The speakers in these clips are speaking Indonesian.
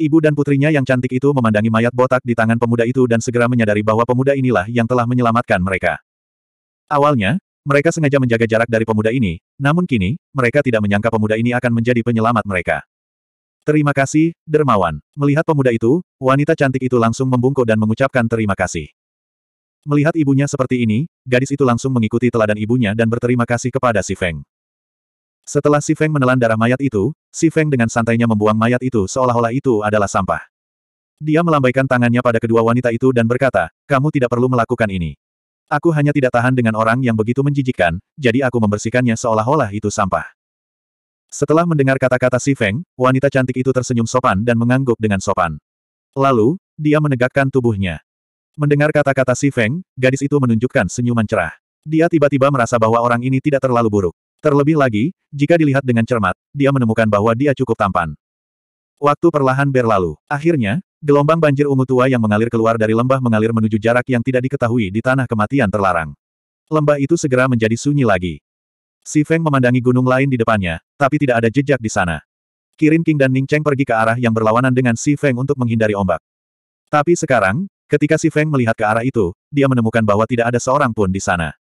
Ibu dan putrinya yang cantik itu memandangi mayat botak di tangan pemuda itu dan segera menyadari bahwa pemuda inilah yang telah menyelamatkan mereka. Awalnya, mereka sengaja menjaga jarak dari pemuda ini, namun kini, mereka tidak menyangka pemuda ini akan menjadi penyelamat mereka. Terima kasih, dermawan. Melihat pemuda itu, wanita cantik itu langsung membungkuk dan mengucapkan terima kasih. Melihat ibunya seperti ini, gadis itu langsung mengikuti teladan ibunya dan berterima kasih kepada si Feng. Setelah Si Feng menelan darah mayat itu, Si Feng dengan santainya membuang mayat itu seolah-olah itu adalah sampah. Dia melambaikan tangannya pada kedua wanita itu dan berkata, kamu tidak perlu melakukan ini. Aku hanya tidak tahan dengan orang yang begitu menjijikkan, jadi aku membersihkannya seolah-olah itu sampah. Setelah mendengar kata-kata Si Feng, wanita cantik itu tersenyum sopan dan mengangguk dengan sopan. Lalu, dia menegakkan tubuhnya. Mendengar kata-kata Si Feng, gadis itu menunjukkan senyuman cerah. Dia tiba-tiba merasa bahwa orang ini tidak terlalu buruk. Terlebih lagi, jika dilihat dengan cermat, dia menemukan bahwa dia cukup tampan. Waktu perlahan berlalu. Akhirnya, gelombang banjir ungu tua yang mengalir keluar dari lembah mengalir menuju jarak yang tidak diketahui di tanah kematian terlarang. Lembah itu segera menjadi sunyi lagi. Si Feng memandangi gunung lain di depannya, tapi tidak ada jejak di sana. Kirin King dan Ning Cheng pergi ke arah yang berlawanan dengan Si Feng untuk menghindari ombak. Tapi sekarang, ketika Si Feng melihat ke arah itu, dia menemukan bahwa tidak ada seorang pun di sana.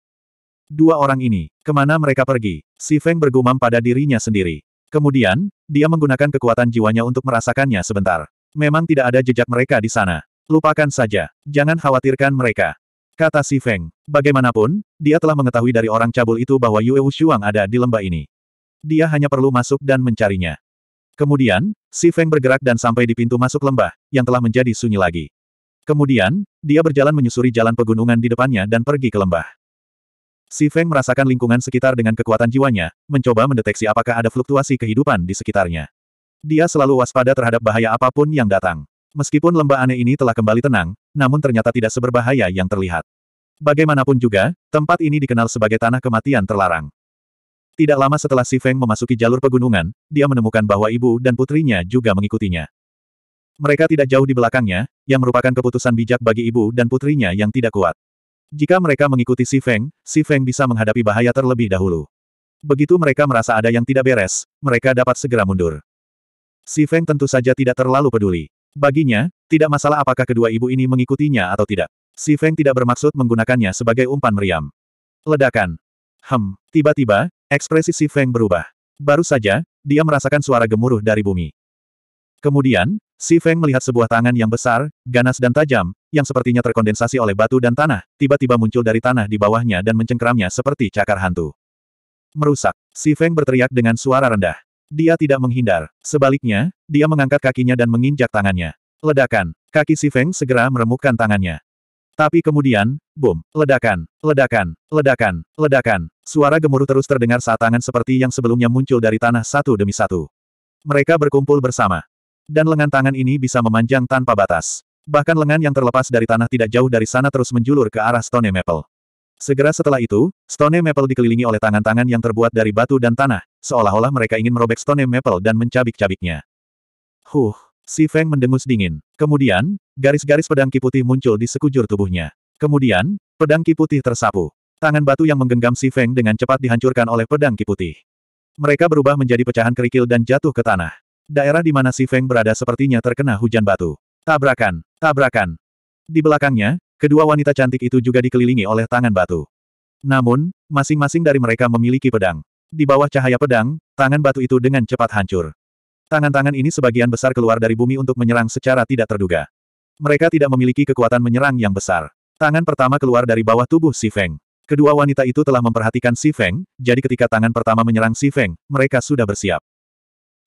Dua orang ini, kemana mereka pergi? Si Feng bergumam pada dirinya sendiri. Kemudian, dia menggunakan kekuatan jiwanya untuk merasakannya sebentar. Memang tidak ada jejak mereka di sana. Lupakan saja, jangan khawatirkan mereka. Kata si Feng. Bagaimanapun, dia telah mengetahui dari orang cabul itu bahwa Yue Wushuang ada di lembah ini. Dia hanya perlu masuk dan mencarinya. Kemudian, si Feng bergerak dan sampai di pintu masuk lembah, yang telah menjadi sunyi lagi. Kemudian, dia berjalan menyusuri jalan pegunungan di depannya dan pergi ke lembah. Si Feng merasakan lingkungan sekitar dengan kekuatan jiwanya, mencoba mendeteksi apakah ada fluktuasi kehidupan di sekitarnya. Dia selalu waspada terhadap bahaya apapun yang datang. Meskipun lembah aneh ini telah kembali tenang, namun ternyata tidak seberbahaya yang terlihat. Bagaimanapun juga, tempat ini dikenal sebagai tanah kematian terlarang. Tidak lama setelah Si Feng memasuki jalur pegunungan, dia menemukan bahwa ibu dan putrinya juga mengikutinya. Mereka tidak jauh di belakangnya, yang merupakan keputusan bijak bagi ibu dan putrinya yang tidak kuat. Jika mereka mengikuti Si Feng, Si Feng bisa menghadapi bahaya terlebih dahulu. Begitu mereka merasa ada yang tidak beres, mereka dapat segera mundur. Si Feng tentu saja tidak terlalu peduli. Baginya, tidak masalah apakah kedua ibu ini mengikutinya atau tidak. Si Feng tidak bermaksud menggunakannya sebagai umpan meriam. Ledakan. Hem, tiba-tiba, ekspresi Si Feng berubah. Baru saja, dia merasakan suara gemuruh dari bumi. Kemudian, Si Feng melihat sebuah tangan yang besar, ganas dan tajam, yang sepertinya terkondensasi oleh batu dan tanah, tiba-tiba muncul dari tanah di bawahnya dan mencengkeramnya seperti cakar hantu. Merusak, Si Feng berteriak dengan suara rendah. Dia tidak menghindar. Sebaliknya, dia mengangkat kakinya dan menginjak tangannya. Ledakan, kaki Si Feng segera meremukkan tangannya. Tapi kemudian, boom, ledakan, ledakan, ledakan, ledakan. Suara gemuruh terus terdengar saat tangan seperti yang sebelumnya muncul dari tanah satu demi satu. Mereka berkumpul bersama. Dan lengan tangan ini bisa memanjang tanpa batas. Bahkan lengan yang terlepas dari tanah tidak jauh dari sana terus menjulur ke arah Stone Maple. Segera setelah itu, Stone Maple dikelilingi oleh tangan-tangan yang terbuat dari batu dan tanah, seolah-olah mereka ingin merobek Stone Maple dan mencabik-cabiknya. Huh, si Feng mendengus dingin. Kemudian, garis-garis pedang ki putih muncul di sekujur tubuhnya. Kemudian, pedang ki putih tersapu. Tangan batu yang menggenggam si Feng dengan cepat dihancurkan oleh pedang ki putih. Mereka berubah menjadi pecahan kerikil dan jatuh ke tanah. Daerah di mana si Feng berada sepertinya terkena hujan batu. Tabrakan, tabrakan. Di belakangnya, kedua wanita cantik itu juga dikelilingi oleh tangan batu. Namun, masing-masing dari mereka memiliki pedang. Di bawah cahaya pedang, tangan batu itu dengan cepat hancur. Tangan-tangan ini sebagian besar keluar dari bumi untuk menyerang secara tidak terduga. Mereka tidak memiliki kekuatan menyerang yang besar. Tangan pertama keluar dari bawah tubuh Si Feng. Kedua wanita itu telah memperhatikan Si Feng, jadi ketika tangan pertama menyerang Si Feng, mereka sudah bersiap.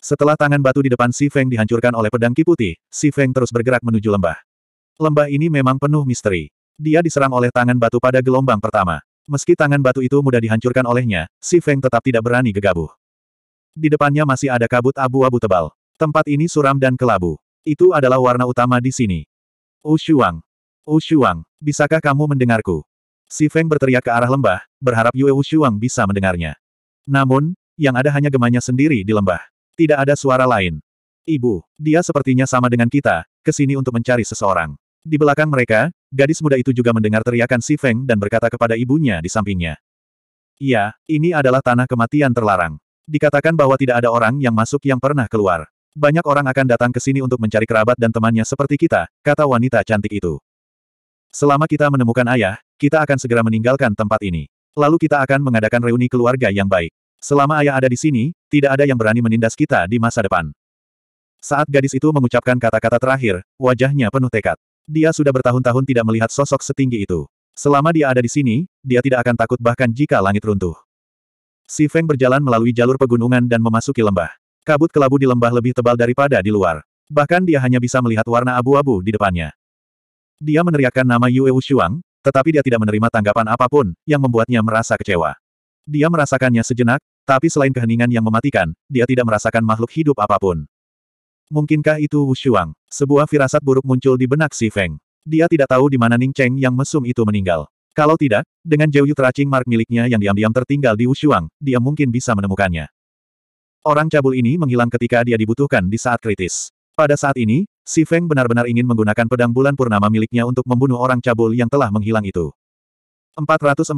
Setelah tangan batu di depan Si Feng dihancurkan oleh pedang Ki Putih, Si Feng terus bergerak menuju lembah. Lembah ini memang penuh misteri. Dia diserang oleh tangan batu pada gelombang pertama. Meski tangan batu itu mudah dihancurkan olehnya, Si Feng tetap tidak berani gegabah. Di depannya masih ada kabut abu-abu tebal. Tempat ini suram dan kelabu. Itu adalah warna utama di sini. Ushuang. Ushuang, bisakah kamu mendengarku? Si Feng berteriak ke arah lembah, berharap Yue Ushuang bisa mendengarnya. Namun, yang ada hanya gemanya sendiri di lembah. Tidak ada suara lain. Ibu, dia sepertinya sama dengan kita, kesini untuk mencari seseorang. Di belakang mereka, gadis muda itu juga mendengar teriakan Si Feng dan berkata kepada ibunya di sampingnya. Iya, ini adalah tanah kematian terlarang. Dikatakan bahwa tidak ada orang yang masuk yang pernah keluar. Banyak orang akan datang ke sini untuk mencari kerabat dan temannya seperti kita, kata wanita cantik itu. Selama kita menemukan ayah, kita akan segera meninggalkan tempat ini. Lalu kita akan mengadakan reuni keluarga yang baik. Selama ayah ada di sini, tidak ada yang berani menindas kita di masa depan. Saat gadis itu mengucapkan kata-kata terakhir, wajahnya penuh tekad. Dia sudah bertahun-tahun tidak melihat sosok setinggi itu. Selama dia ada di sini, dia tidak akan takut bahkan jika langit runtuh. Si Feng berjalan melalui jalur pegunungan dan memasuki lembah. Kabut kelabu di lembah lebih tebal daripada di luar. Bahkan dia hanya bisa melihat warna abu-abu di depannya. Dia meneriakkan nama Yue Wushuang, tetapi dia tidak menerima tanggapan apapun, yang membuatnya merasa kecewa. Dia merasakannya sejenak, tapi selain keheningan yang mematikan, dia tidak merasakan makhluk hidup apapun. Mungkinkah itu Wushuang? Sebuah firasat buruk muncul di benak Si Feng. Dia tidak tahu di mana Ning Cheng yang mesum itu meninggal. Kalau tidak, dengan Jiu Yu teracing mark miliknya yang diam-diam tertinggal di Wushuang, dia mungkin bisa menemukannya. Orang cabul ini menghilang ketika dia dibutuhkan di saat kritis. Pada saat ini, Si Feng benar-benar ingin menggunakan pedang bulan purnama miliknya untuk membunuh orang cabul yang telah menghilang itu. 442.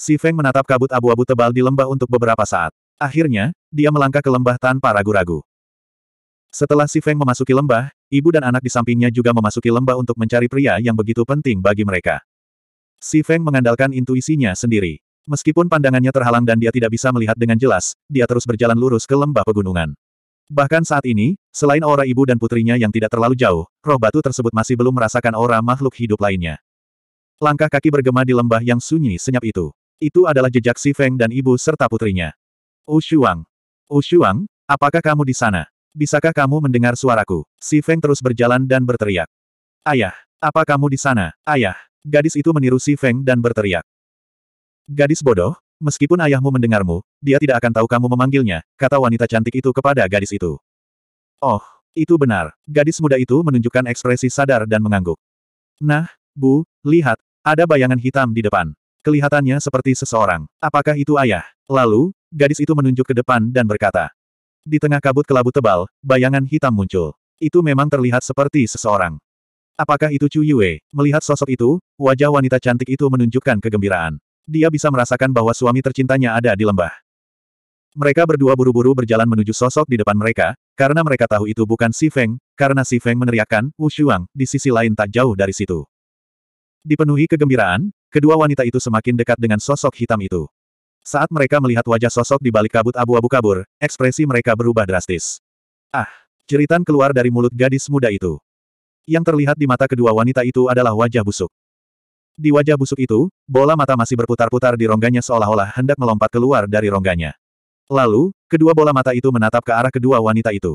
Si Feng menatap kabut abu-abu tebal di lembah untuk beberapa saat. Akhirnya, dia melangkah ke lembah tanpa ragu-ragu. Setelah Si Feng memasuki lembah, ibu dan anak di sampingnya juga memasuki lembah untuk mencari pria yang begitu penting bagi mereka. Si Feng mengandalkan intuisinya sendiri. Meskipun pandangannya terhalang dan dia tidak bisa melihat dengan jelas, dia terus berjalan lurus ke lembah pegunungan. Bahkan saat ini, selain aura ibu dan putrinya yang tidak terlalu jauh, roh batu tersebut masih belum merasakan aura makhluk hidup lainnya. Langkah kaki bergema di lembah yang sunyi senyap itu. Itu adalah jejak Si Feng dan ibu serta putrinya. Ushuang. Ushuang, apakah kamu di sana? Bisakah kamu mendengar suaraku? Si Feng terus berjalan dan berteriak. Ayah, apa kamu di sana? Ayah, gadis itu meniru Si Feng dan berteriak. Gadis bodoh, meskipun ayahmu mendengarmu, dia tidak akan tahu kamu memanggilnya, kata wanita cantik itu kepada gadis itu. Oh, itu benar. Gadis muda itu menunjukkan ekspresi sadar dan mengangguk. Nah, Bu, lihat, ada bayangan hitam di depan. Kelihatannya seperti seseorang. Apakah itu ayah? Lalu, gadis itu menunjuk ke depan dan berkata. Di tengah kabut kelabu tebal, bayangan hitam muncul. Itu memang terlihat seperti seseorang. Apakah itu Chu Yue? Melihat sosok itu, wajah wanita cantik itu menunjukkan kegembiraan. Dia bisa merasakan bahwa suami tercintanya ada di lembah. Mereka berdua buru-buru berjalan menuju sosok di depan mereka, karena mereka tahu itu bukan Si Feng, karena Si Feng meneriakkan, Wu Shuang, di sisi lain tak jauh dari situ. Dipenuhi kegembiraan, kedua wanita itu semakin dekat dengan sosok hitam itu. Saat mereka melihat wajah sosok di balik kabut abu-abu kabur, ekspresi mereka berubah drastis. Ah! Jeritan keluar dari mulut gadis muda itu. Yang terlihat di mata kedua wanita itu adalah wajah busuk. Di wajah busuk itu, bola mata masih berputar-putar di rongganya seolah-olah hendak melompat keluar dari rongganya. Lalu, kedua bola mata itu menatap ke arah kedua wanita itu.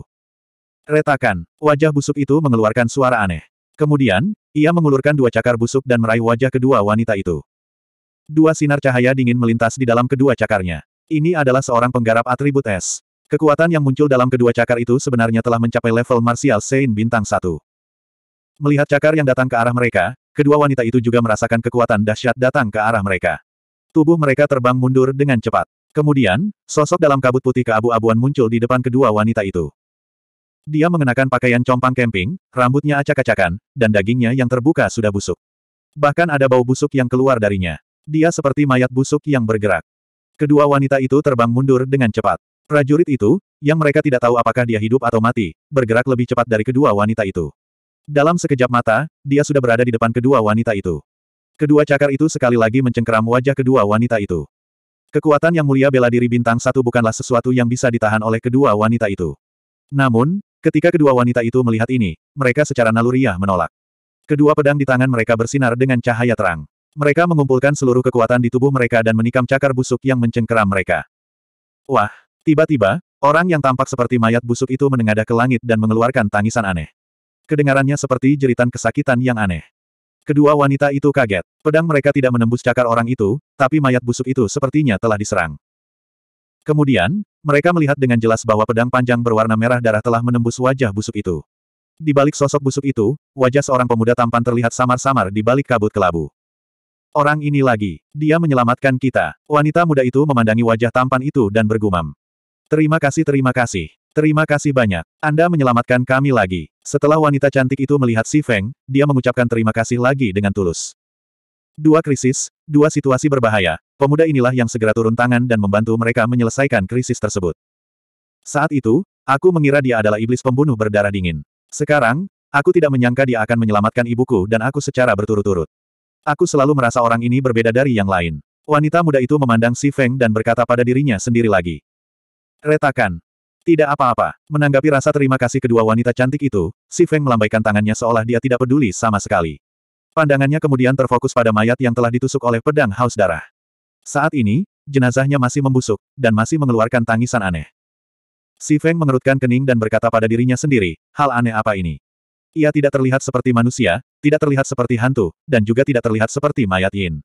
Retakan, wajah busuk itu mengeluarkan suara aneh. Kemudian, ia mengulurkan dua cakar busuk dan meraih wajah kedua wanita itu. Dua sinar cahaya dingin melintas di dalam kedua cakarnya. Ini adalah seorang penggarap atribut es. Kekuatan yang muncul dalam kedua cakar itu sebenarnya telah mencapai level martial saint bintang 1. Melihat cakar yang datang ke arah mereka, kedua wanita itu juga merasakan kekuatan dahsyat datang ke arah mereka. Tubuh mereka terbang mundur dengan cepat. Kemudian, sosok dalam kabut putih keabu-abuan muncul di depan kedua wanita itu. Dia mengenakan pakaian compang camping, rambutnya acak-acakan, dan dagingnya yang terbuka sudah busuk. Bahkan ada bau busuk yang keluar darinya. Dia seperti mayat busuk yang bergerak. Kedua wanita itu terbang mundur dengan cepat. Prajurit itu, yang mereka tidak tahu apakah dia hidup atau mati, bergerak lebih cepat dari kedua wanita itu. Dalam sekejap mata, dia sudah berada di depan kedua wanita itu. Kedua cakar itu sekali lagi mencengkeram wajah kedua wanita itu. Kekuatan yang mulia bela diri bintang satu bukanlah sesuatu yang bisa ditahan oleh kedua wanita itu. Namun, Ketika kedua wanita itu melihat ini, mereka secara naluriah menolak. Kedua pedang di tangan mereka bersinar dengan cahaya terang. Mereka mengumpulkan seluruh kekuatan di tubuh mereka dan menikam cakar busuk yang mencengkeram mereka. Wah, tiba-tiba, orang yang tampak seperti mayat busuk itu menengadah ke langit dan mengeluarkan tangisan aneh. Kedengarannya seperti jeritan kesakitan yang aneh. Kedua wanita itu kaget. Pedang mereka tidak menembus cakar orang itu, tapi mayat busuk itu sepertinya telah diserang. Kemudian, mereka melihat dengan jelas bahwa pedang panjang berwarna merah darah telah menembus wajah busuk itu. Di balik sosok busuk itu, wajah seorang pemuda tampan terlihat samar-samar di balik kabut kelabu. Orang ini lagi, dia menyelamatkan kita. Wanita muda itu memandangi wajah tampan itu dan bergumam. Terima kasih terima kasih. Terima kasih banyak. Anda menyelamatkan kami lagi. Setelah wanita cantik itu melihat Si Feng, dia mengucapkan terima kasih lagi dengan tulus. Dua krisis, dua situasi berbahaya, Pemuda inilah yang segera turun tangan dan membantu mereka menyelesaikan krisis tersebut. Saat itu, aku mengira dia adalah iblis pembunuh berdarah dingin. Sekarang, aku tidak menyangka dia akan menyelamatkan ibuku dan aku secara berturut-turut. Aku selalu merasa orang ini berbeda dari yang lain. Wanita muda itu memandang Si Feng dan berkata pada dirinya sendiri lagi. Retakan. Tidak apa-apa. Menanggapi rasa terima kasih kedua wanita cantik itu, Si Feng melambaikan tangannya seolah dia tidak peduli sama sekali. Pandangannya kemudian terfokus pada mayat yang telah ditusuk oleh pedang haus darah. Saat ini, jenazahnya masih membusuk, dan masih mengeluarkan tangisan aneh. Si Feng mengerutkan kening dan berkata pada dirinya sendiri, hal aneh apa ini? Ia tidak terlihat seperti manusia, tidak terlihat seperti hantu, dan juga tidak terlihat seperti mayat Yin.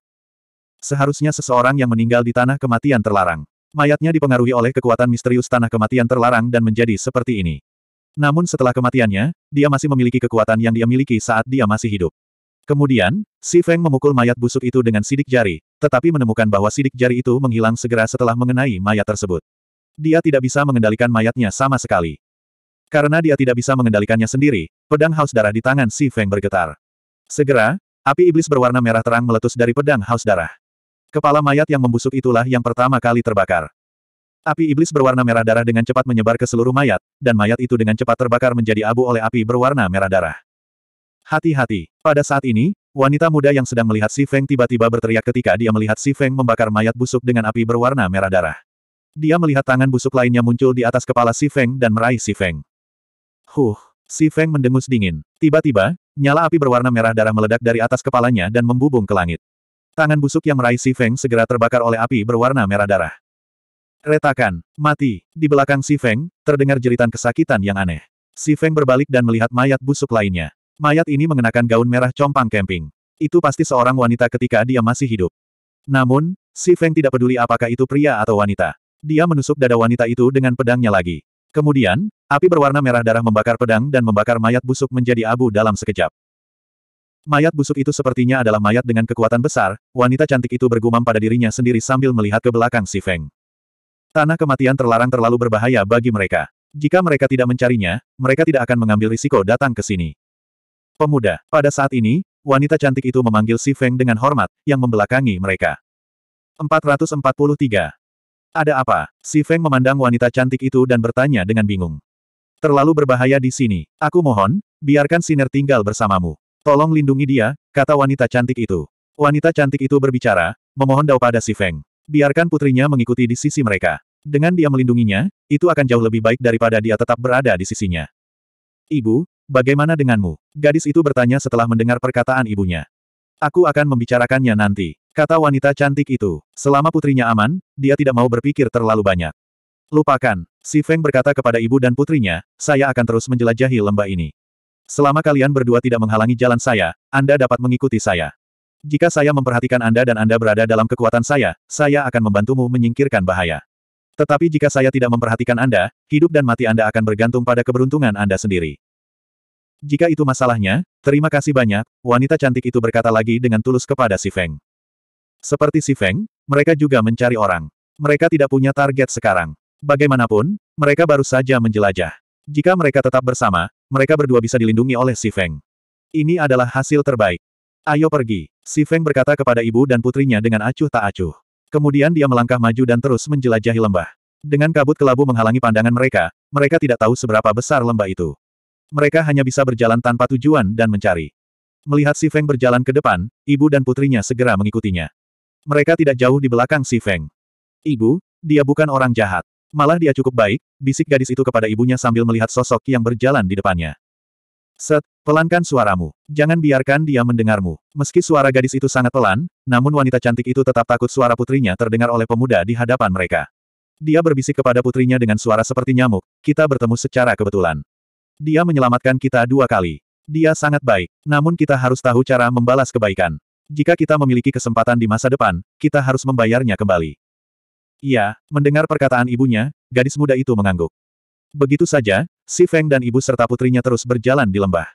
Seharusnya seseorang yang meninggal di tanah kematian terlarang. Mayatnya dipengaruhi oleh kekuatan misterius tanah kematian terlarang dan menjadi seperti ini. Namun setelah kematiannya, dia masih memiliki kekuatan yang dia miliki saat dia masih hidup. Kemudian, Si Feng memukul mayat busuk itu dengan sidik jari, tetapi menemukan bahwa sidik jari itu menghilang segera setelah mengenai mayat tersebut. Dia tidak bisa mengendalikan mayatnya sama sekali. Karena dia tidak bisa mengendalikannya sendiri, pedang haus darah di tangan Si Feng bergetar. Segera, api iblis berwarna merah terang meletus dari pedang haus darah. Kepala mayat yang membusuk itulah yang pertama kali terbakar. Api iblis berwarna merah darah dengan cepat menyebar ke seluruh mayat, dan mayat itu dengan cepat terbakar menjadi abu oleh api berwarna merah darah. Hati-hati. Pada saat ini, wanita muda yang sedang melihat Si Feng tiba-tiba berteriak ketika dia melihat Si Feng membakar mayat busuk dengan api berwarna merah darah. Dia melihat tangan busuk lainnya muncul di atas kepala Si Feng dan meraih Si Feng. Huh, Si Feng mendengus dingin. Tiba-tiba, nyala api berwarna merah darah meledak dari atas kepalanya dan membubung ke langit. Tangan busuk yang meraih Si Feng segera terbakar oleh api berwarna merah darah. Retakan, mati. Di belakang Si Feng, terdengar jeritan kesakitan yang aneh. Si Feng berbalik dan melihat mayat busuk lainnya. Mayat ini mengenakan gaun merah compang camping. Itu pasti seorang wanita ketika dia masih hidup. Namun, Si Feng tidak peduli apakah itu pria atau wanita. Dia menusuk dada wanita itu dengan pedangnya lagi. Kemudian, api berwarna merah darah membakar pedang dan membakar mayat busuk menjadi abu dalam sekejap. Mayat busuk itu sepertinya adalah mayat dengan kekuatan besar, wanita cantik itu bergumam pada dirinya sendiri sambil melihat ke belakang Si Feng. Tanah kematian terlarang terlalu berbahaya bagi mereka. Jika mereka tidak mencarinya, mereka tidak akan mengambil risiko datang ke sini. Pemuda. Pada saat ini, wanita cantik itu memanggil Si Feng dengan hormat, yang membelakangi mereka. 443. Ada apa? Si Feng memandang wanita cantik itu dan bertanya dengan bingung. Terlalu berbahaya di sini. Aku mohon, biarkan Siner tinggal bersamamu. Tolong lindungi dia, kata wanita cantik itu. Wanita cantik itu berbicara, memohon Dao pada Si Feng. Biarkan putrinya mengikuti di sisi mereka. Dengan dia melindunginya, itu akan jauh lebih baik daripada dia tetap berada di sisinya. Ibu, Bagaimana denganmu? Gadis itu bertanya setelah mendengar perkataan ibunya. Aku akan membicarakannya nanti, kata wanita cantik itu. Selama putrinya aman, dia tidak mau berpikir terlalu banyak. Lupakan, si Feng berkata kepada ibu dan putrinya, saya akan terus menjelajahi lembah ini. Selama kalian berdua tidak menghalangi jalan saya, Anda dapat mengikuti saya. Jika saya memperhatikan Anda dan Anda berada dalam kekuatan saya, saya akan membantumu menyingkirkan bahaya. Tetapi jika saya tidak memperhatikan Anda, hidup dan mati Anda akan bergantung pada keberuntungan Anda sendiri. Jika itu masalahnya, terima kasih banyak, wanita cantik itu berkata lagi dengan tulus kepada si Feng. Seperti si Feng, mereka juga mencari orang. Mereka tidak punya target sekarang. Bagaimanapun, mereka baru saja menjelajah. Jika mereka tetap bersama, mereka berdua bisa dilindungi oleh si Feng. Ini adalah hasil terbaik. Ayo pergi, si Feng berkata kepada ibu dan putrinya dengan acuh tak acuh. Kemudian dia melangkah maju dan terus menjelajahi lembah. Dengan kabut kelabu menghalangi pandangan mereka, mereka tidak tahu seberapa besar lembah itu. Mereka hanya bisa berjalan tanpa tujuan dan mencari. Melihat Si Feng berjalan ke depan, ibu dan putrinya segera mengikutinya. Mereka tidak jauh di belakang Si Feng. Ibu, dia bukan orang jahat. Malah dia cukup baik, bisik gadis itu kepada ibunya sambil melihat sosok yang berjalan di depannya. Set, pelankan suaramu. Jangan biarkan dia mendengarmu. Meski suara gadis itu sangat pelan, namun wanita cantik itu tetap takut suara putrinya terdengar oleh pemuda di hadapan mereka. Dia berbisik kepada putrinya dengan suara seperti nyamuk, kita bertemu secara kebetulan. Dia menyelamatkan kita dua kali. Dia sangat baik. Namun kita harus tahu cara membalas kebaikan. Jika kita memiliki kesempatan di masa depan, kita harus membayarnya kembali. Iya, mendengar perkataan ibunya, gadis muda itu mengangguk. Begitu saja, si Feng dan ibu serta putrinya terus berjalan di lembah.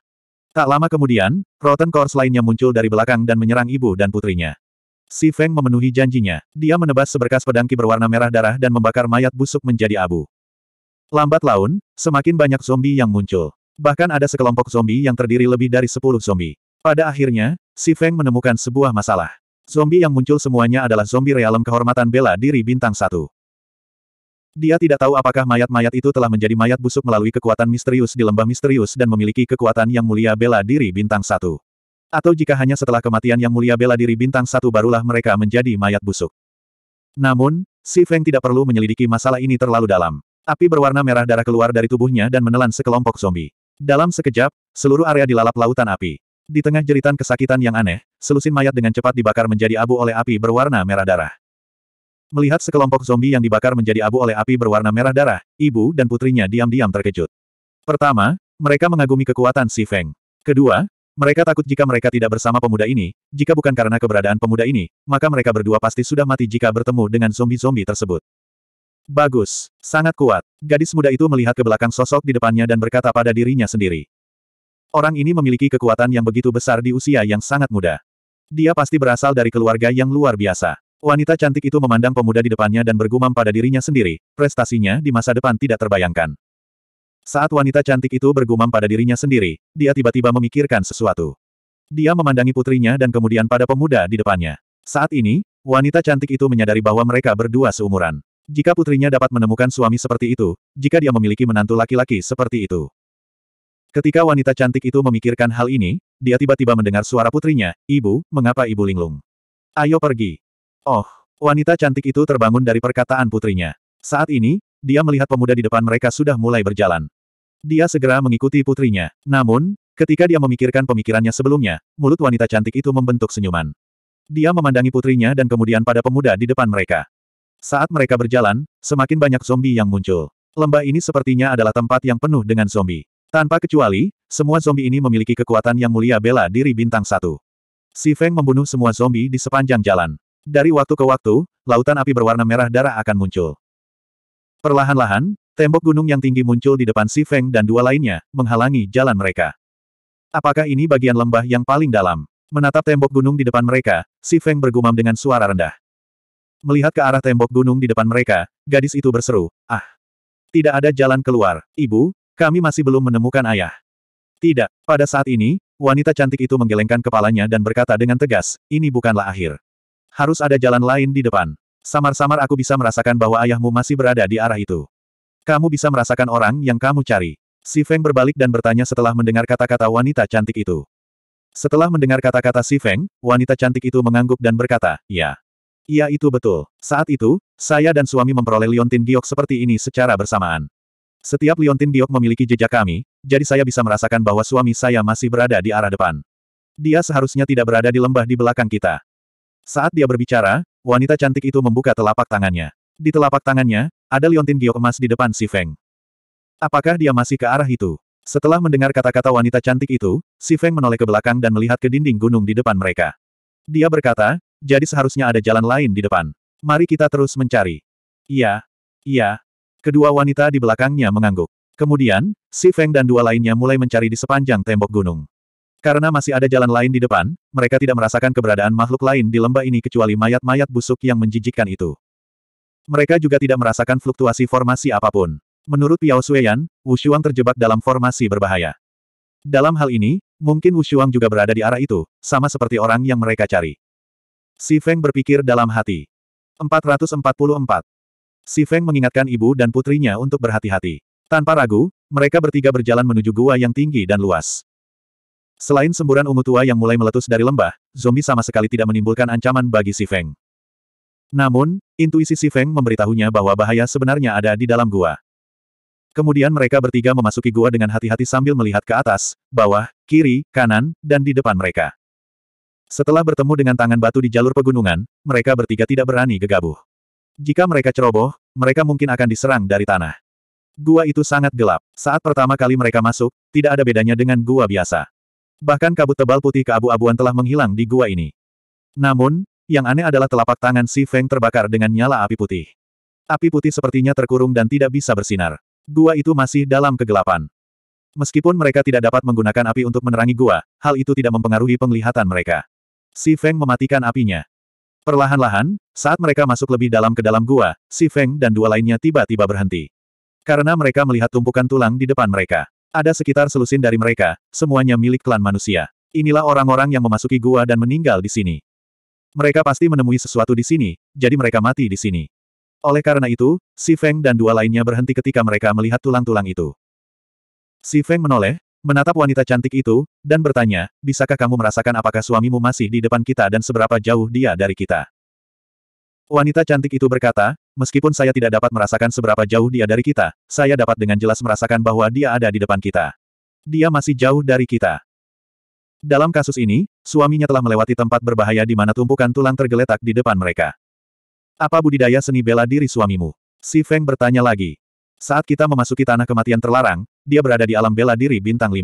Tak lama kemudian, Rotten Course lainnya muncul dari belakang dan menyerang ibu dan putrinya. Si Feng memenuhi janjinya. Dia menebas seberkas pedangki berwarna merah darah dan membakar mayat busuk menjadi abu. Lambat laun, semakin banyak zombie yang muncul. Bahkan ada sekelompok zombie yang terdiri lebih dari sepuluh zombie. Pada akhirnya, Si Feng menemukan sebuah masalah. Zombie yang muncul semuanya adalah zombie realem kehormatan bela diri bintang satu. Dia tidak tahu apakah mayat-mayat itu telah menjadi mayat busuk melalui kekuatan misterius di lembah misterius dan memiliki kekuatan yang mulia bela diri bintang satu. Atau jika hanya setelah kematian yang mulia bela diri bintang satu barulah mereka menjadi mayat busuk. Namun, Si Feng tidak perlu menyelidiki masalah ini terlalu dalam. Api berwarna merah darah keluar dari tubuhnya dan menelan sekelompok zombie. Dalam sekejap, seluruh area dilalap lautan api. Di tengah jeritan kesakitan yang aneh, selusin mayat dengan cepat dibakar menjadi abu oleh api berwarna merah darah. Melihat sekelompok zombie yang dibakar menjadi abu oleh api berwarna merah darah, ibu dan putrinya diam-diam terkejut. Pertama, mereka mengagumi kekuatan Si Feng. Kedua, mereka takut jika mereka tidak bersama pemuda ini, jika bukan karena keberadaan pemuda ini, maka mereka berdua pasti sudah mati jika bertemu dengan zombie-zombie tersebut. Bagus, sangat kuat. Gadis muda itu melihat ke belakang sosok di depannya dan berkata pada dirinya sendiri. Orang ini memiliki kekuatan yang begitu besar di usia yang sangat muda. Dia pasti berasal dari keluarga yang luar biasa. Wanita cantik itu memandang pemuda di depannya dan bergumam pada dirinya sendiri, prestasinya di masa depan tidak terbayangkan. Saat wanita cantik itu bergumam pada dirinya sendiri, dia tiba-tiba memikirkan sesuatu. Dia memandangi putrinya dan kemudian pada pemuda di depannya. Saat ini, wanita cantik itu menyadari bahwa mereka berdua seumuran. Jika putrinya dapat menemukan suami seperti itu, jika dia memiliki menantu laki-laki seperti itu. Ketika wanita cantik itu memikirkan hal ini, dia tiba-tiba mendengar suara putrinya, Ibu, mengapa Ibu linglung? Ayo pergi. Oh, wanita cantik itu terbangun dari perkataan putrinya. Saat ini, dia melihat pemuda di depan mereka sudah mulai berjalan. Dia segera mengikuti putrinya. Namun, ketika dia memikirkan pemikirannya sebelumnya, mulut wanita cantik itu membentuk senyuman. Dia memandangi putrinya dan kemudian pada pemuda di depan mereka. Saat mereka berjalan, semakin banyak zombie yang muncul. Lembah ini sepertinya adalah tempat yang penuh dengan zombie. Tanpa kecuali, semua zombie ini memiliki kekuatan yang mulia bela diri bintang satu. Si Feng membunuh semua zombie di sepanjang jalan. Dari waktu ke waktu, lautan api berwarna merah darah akan muncul. Perlahan-lahan, tembok gunung yang tinggi muncul di depan Si Feng dan dua lainnya, menghalangi jalan mereka. Apakah ini bagian lembah yang paling dalam? Menatap tembok gunung di depan mereka, Si Feng bergumam dengan suara rendah. Melihat ke arah tembok gunung di depan mereka, gadis itu berseru, ah. Tidak ada jalan keluar, ibu, kami masih belum menemukan ayah. Tidak, pada saat ini, wanita cantik itu menggelengkan kepalanya dan berkata dengan tegas, ini bukanlah akhir. Harus ada jalan lain di depan. Samar-samar aku bisa merasakan bahwa ayahmu masih berada di arah itu. Kamu bisa merasakan orang yang kamu cari. Si Feng berbalik dan bertanya setelah mendengar kata-kata wanita cantik itu. Setelah mendengar kata-kata Si Feng, wanita cantik itu mengangguk dan berkata, ya. Iya itu betul. Saat itu, saya dan suami memperoleh liontin giok seperti ini secara bersamaan. Setiap liontin giok memiliki jejak kami, jadi saya bisa merasakan bahwa suami saya masih berada di arah depan. Dia seharusnya tidak berada di lembah di belakang kita. Saat dia berbicara, wanita cantik itu membuka telapak tangannya. Di telapak tangannya, ada liontin giok emas di depan si Feng. Apakah dia masih ke arah itu? Setelah mendengar kata-kata wanita cantik itu, si Feng menoleh ke belakang dan melihat ke dinding gunung di depan mereka. Dia berkata, jadi seharusnya ada jalan lain di depan. Mari kita terus mencari. Iya. Iya. Kedua wanita di belakangnya mengangguk. Kemudian, Si Feng dan dua lainnya mulai mencari di sepanjang tembok gunung. Karena masih ada jalan lain di depan, mereka tidak merasakan keberadaan makhluk lain di lembah ini kecuali mayat-mayat busuk yang menjijikkan itu. Mereka juga tidak merasakan fluktuasi formasi apapun. Menurut Piao Suyan, Wu Shuang terjebak dalam formasi berbahaya. Dalam hal ini, mungkin Wu Shuang juga berada di arah itu, sama seperti orang yang mereka cari. Si Feng berpikir dalam hati. 444. Si Feng mengingatkan ibu dan putrinya untuk berhati-hati. Tanpa ragu, mereka bertiga berjalan menuju gua yang tinggi dan luas. Selain semburan ungu tua yang mulai meletus dari lembah, zombie sama sekali tidak menimbulkan ancaman bagi Si Feng. Namun, intuisi Si Feng memberitahunya bahwa bahaya sebenarnya ada di dalam gua. Kemudian mereka bertiga memasuki gua dengan hati-hati sambil melihat ke atas, bawah, kiri, kanan, dan di depan mereka. Setelah bertemu dengan tangan batu di jalur pegunungan, mereka bertiga tidak berani gegabah. Jika mereka ceroboh, mereka mungkin akan diserang dari tanah. Gua itu sangat gelap. Saat pertama kali mereka masuk, tidak ada bedanya dengan gua biasa. Bahkan kabut tebal putih keabu-abuan telah menghilang di gua ini. Namun, yang aneh adalah telapak tangan Si Feng terbakar dengan nyala api putih. Api putih sepertinya terkurung dan tidak bisa bersinar. Gua itu masih dalam kegelapan. Meskipun mereka tidak dapat menggunakan api untuk menerangi gua, hal itu tidak mempengaruhi penglihatan mereka. Si Feng mematikan apinya. Perlahan-lahan, saat mereka masuk lebih dalam ke dalam gua, Si Feng dan dua lainnya tiba-tiba berhenti. Karena mereka melihat tumpukan tulang di depan mereka. Ada sekitar selusin dari mereka, semuanya milik klan manusia. Inilah orang-orang yang memasuki gua dan meninggal di sini. Mereka pasti menemui sesuatu di sini, jadi mereka mati di sini. Oleh karena itu, Si Feng dan dua lainnya berhenti ketika mereka melihat tulang-tulang itu. Si Feng menoleh, menatap wanita cantik itu, dan bertanya, bisakah kamu merasakan apakah suamimu masih di depan kita dan seberapa jauh dia dari kita? Wanita cantik itu berkata, meskipun saya tidak dapat merasakan seberapa jauh dia dari kita, saya dapat dengan jelas merasakan bahwa dia ada di depan kita. Dia masih jauh dari kita. Dalam kasus ini, suaminya telah melewati tempat berbahaya di mana tumpukan tulang tergeletak di depan mereka. Apa budidaya seni bela diri suamimu? Si Feng bertanya lagi. Saat kita memasuki tanah kematian terlarang, dia berada di alam bela diri bintang 5.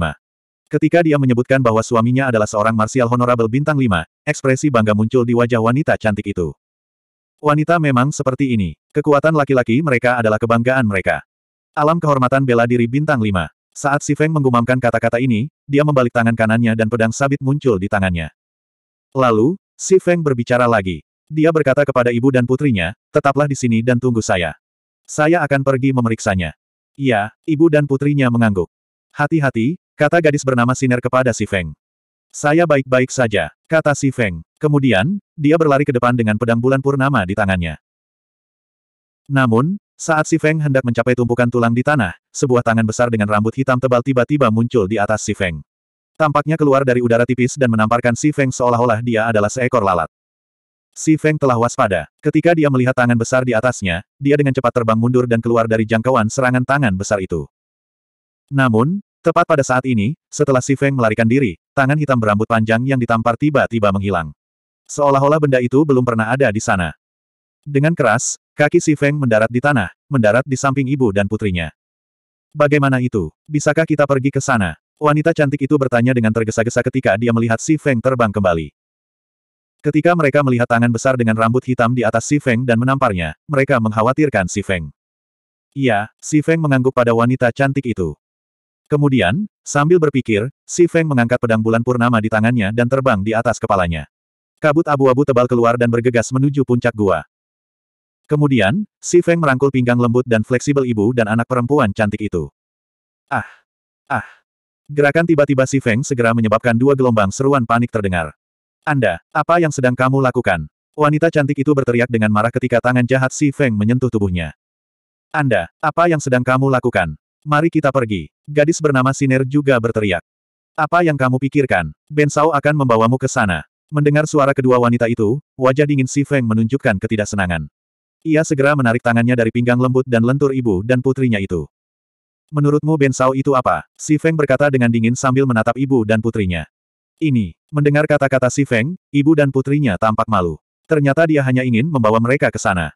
Ketika dia menyebutkan bahwa suaminya adalah seorang marsial honorable bintang 5, ekspresi bangga muncul di wajah wanita cantik itu. Wanita memang seperti ini. Kekuatan laki-laki mereka adalah kebanggaan mereka. Alam kehormatan bela diri bintang 5. Saat Si Feng menggumamkan kata-kata ini, dia membalik tangan kanannya dan pedang sabit muncul di tangannya. Lalu, Si Feng berbicara lagi. Dia berkata kepada ibu dan putrinya, tetaplah di sini dan tunggu saya. Saya akan pergi memeriksanya. Iya, ibu dan putrinya mengangguk. Hati-hati, kata gadis bernama Siner kepada si Feng. Saya baik-baik saja, kata si Feng. Kemudian, dia berlari ke depan dengan pedang bulan purnama di tangannya. Namun, saat si Feng hendak mencapai tumpukan tulang di tanah, sebuah tangan besar dengan rambut hitam tebal tiba-tiba muncul di atas si Feng. Tampaknya keluar dari udara tipis dan menamparkan si Feng seolah-olah dia adalah seekor lalat. Si Feng telah waspada. Ketika dia melihat tangan besar di atasnya, dia dengan cepat terbang mundur dan keluar dari jangkauan serangan tangan besar itu. Namun, tepat pada saat ini, setelah Si Feng melarikan diri, tangan hitam berambut panjang yang ditampar tiba-tiba menghilang. Seolah-olah benda itu belum pernah ada di sana. Dengan keras, kaki Si Feng mendarat di tanah, mendarat di samping ibu dan putrinya. Bagaimana itu? Bisakah kita pergi ke sana? Wanita cantik itu bertanya dengan tergesa-gesa ketika dia melihat Si Feng terbang kembali. Ketika mereka melihat tangan besar dengan rambut hitam di atas Si Feng dan menamparnya, mereka mengkhawatirkan Si Feng. Iya, Si Feng mengangguk pada wanita cantik itu. Kemudian, sambil berpikir, Si Feng mengangkat pedang bulan purnama di tangannya dan terbang di atas kepalanya. Kabut abu-abu tebal keluar dan bergegas menuju puncak gua. Kemudian, Si Feng merangkul pinggang lembut dan fleksibel ibu dan anak perempuan cantik itu. Ah! Ah! Gerakan tiba-tiba Si Feng segera menyebabkan dua gelombang seruan panik terdengar. Anda, apa yang sedang kamu lakukan? Wanita cantik itu berteriak dengan marah ketika tangan jahat Si Feng menyentuh tubuhnya. Anda, apa yang sedang kamu lakukan? Mari kita pergi. Gadis bernama Siner juga berteriak. Apa yang kamu pikirkan? Ben Bensau akan membawamu ke sana. Mendengar suara kedua wanita itu, wajah dingin Si Feng menunjukkan ketidaksenangan. Ia segera menarik tangannya dari pinggang lembut dan lentur ibu dan putrinya itu. Menurutmu Ben Bensau itu apa? Si Feng berkata dengan dingin sambil menatap ibu dan putrinya ini. Mendengar kata-kata si Feng, ibu dan putrinya tampak malu. Ternyata dia hanya ingin membawa mereka ke sana.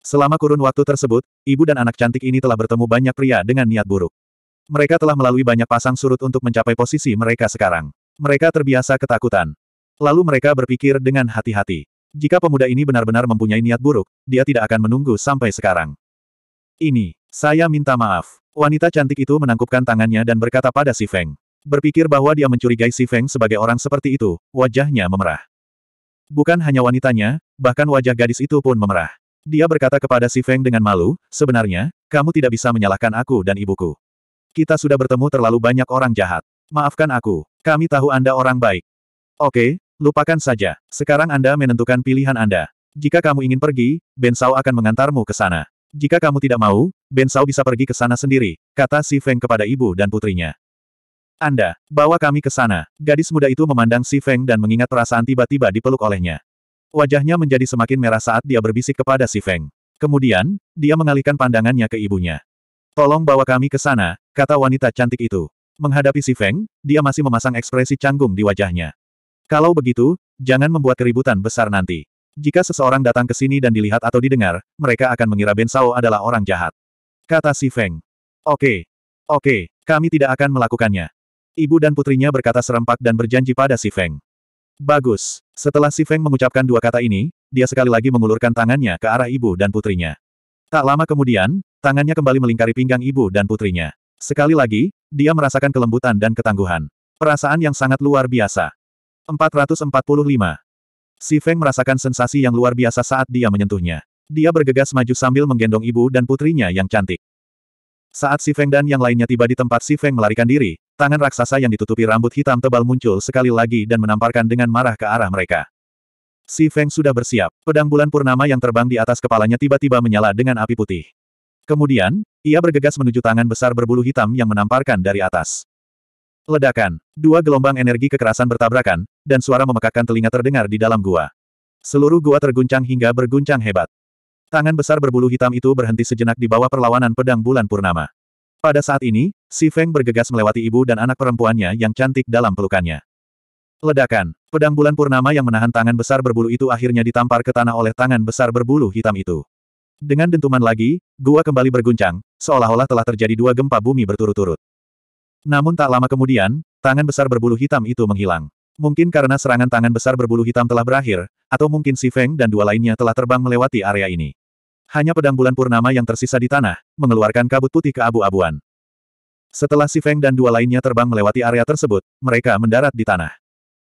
Selama kurun waktu tersebut, ibu dan anak cantik ini telah bertemu banyak pria dengan niat buruk. Mereka telah melalui banyak pasang surut untuk mencapai posisi mereka sekarang. Mereka terbiasa ketakutan. Lalu mereka berpikir dengan hati-hati. Jika pemuda ini benar-benar mempunyai niat buruk, dia tidak akan menunggu sampai sekarang. Ini, saya minta maaf. Wanita cantik itu menangkupkan tangannya dan berkata pada si Feng. Berpikir bahwa dia mencurigai Si Feng sebagai orang seperti itu, wajahnya memerah. Bukan hanya wanitanya, bahkan wajah gadis itu pun memerah. Dia berkata kepada Si Feng dengan malu, sebenarnya, kamu tidak bisa menyalahkan aku dan ibuku. Kita sudah bertemu terlalu banyak orang jahat. Maafkan aku, kami tahu Anda orang baik. Oke, lupakan saja. Sekarang Anda menentukan pilihan Anda. Jika kamu ingin pergi, Ben Bensau akan mengantarmu ke sana. Jika kamu tidak mau, Ben Bensau bisa pergi ke sana sendiri, kata Si Feng kepada ibu dan putrinya. Anda, bawa kami ke sana. Gadis muda itu memandang Si Feng dan mengingat perasaan tiba-tiba dipeluk olehnya. Wajahnya menjadi semakin merah saat dia berbisik kepada Si Feng. Kemudian, dia mengalihkan pandangannya ke ibunya. Tolong bawa kami ke sana, kata wanita cantik itu. Menghadapi Si Feng, dia masih memasang ekspresi canggung di wajahnya. Kalau begitu, jangan membuat keributan besar nanti. Jika seseorang datang ke sini dan dilihat atau didengar, mereka akan mengira Ben Sao adalah orang jahat. Kata Si Feng. Oke. Oke, kami tidak akan melakukannya. Ibu dan putrinya berkata serempak dan berjanji pada Si Feng. Bagus. Setelah Si Feng mengucapkan dua kata ini, dia sekali lagi mengulurkan tangannya ke arah ibu dan putrinya. Tak lama kemudian, tangannya kembali melingkari pinggang ibu dan putrinya. Sekali lagi, dia merasakan kelembutan dan ketangguhan. Perasaan yang sangat luar biasa. 445. Si Feng merasakan sensasi yang luar biasa saat dia menyentuhnya. Dia bergegas maju sambil menggendong ibu dan putrinya yang cantik. Saat Si Feng dan yang lainnya tiba di tempat Si Feng melarikan diri, Tangan raksasa yang ditutupi rambut hitam tebal muncul sekali lagi dan menamparkan dengan marah ke arah mereka. Si Feng sudah bersiap. Pedang bulan purnama yang terbang di atas kepalanya tiba-tiba menyala dengan api putih. Kemudian, ia bergegas menuju tangan besar berbulu hitam yang menamparkan dari atas. Ledakan. Dua gelombang energi kekerasan bertabrakan, dan suara memekakkan telinga terdengar di dalam gua. Seluruh gua terguncang hingga berguncang hebat. Tangan besar berbulu hitam itu berhenti sejenak di bawah perlawanan pedang bulan purnama. Pada saat ini, Si Feng bergegas melewati ibu dan anak perempuannya yang cantik dalam pelukannya. Ledakan, pedang bulan purnama yang menahan tangan besar berbulu itu akhirnya ditampar ke tanah oleh tangan besar berbulu hitam itu. Dengan dentuman lagi, gua kembali berguncang, seolah-olah telah terjadi dua gempa bumi berturut-turut. Namun tak lama kemudian, tangan besar berbulu hitam itu menghilang. Mungkin karena serangan tangan besar berbulu hitam telah berakhir, atau mungkin Si Feng dan dua lainnya telah terbang melewati area ini. Hanya pedang bulan purnama yang tersisa di tanah, mengeluarkan kabut putih ke abu abuan Setelah Si Feng dan dua lainnya terbang melewati area tersebut, mereka mendarat di tanah.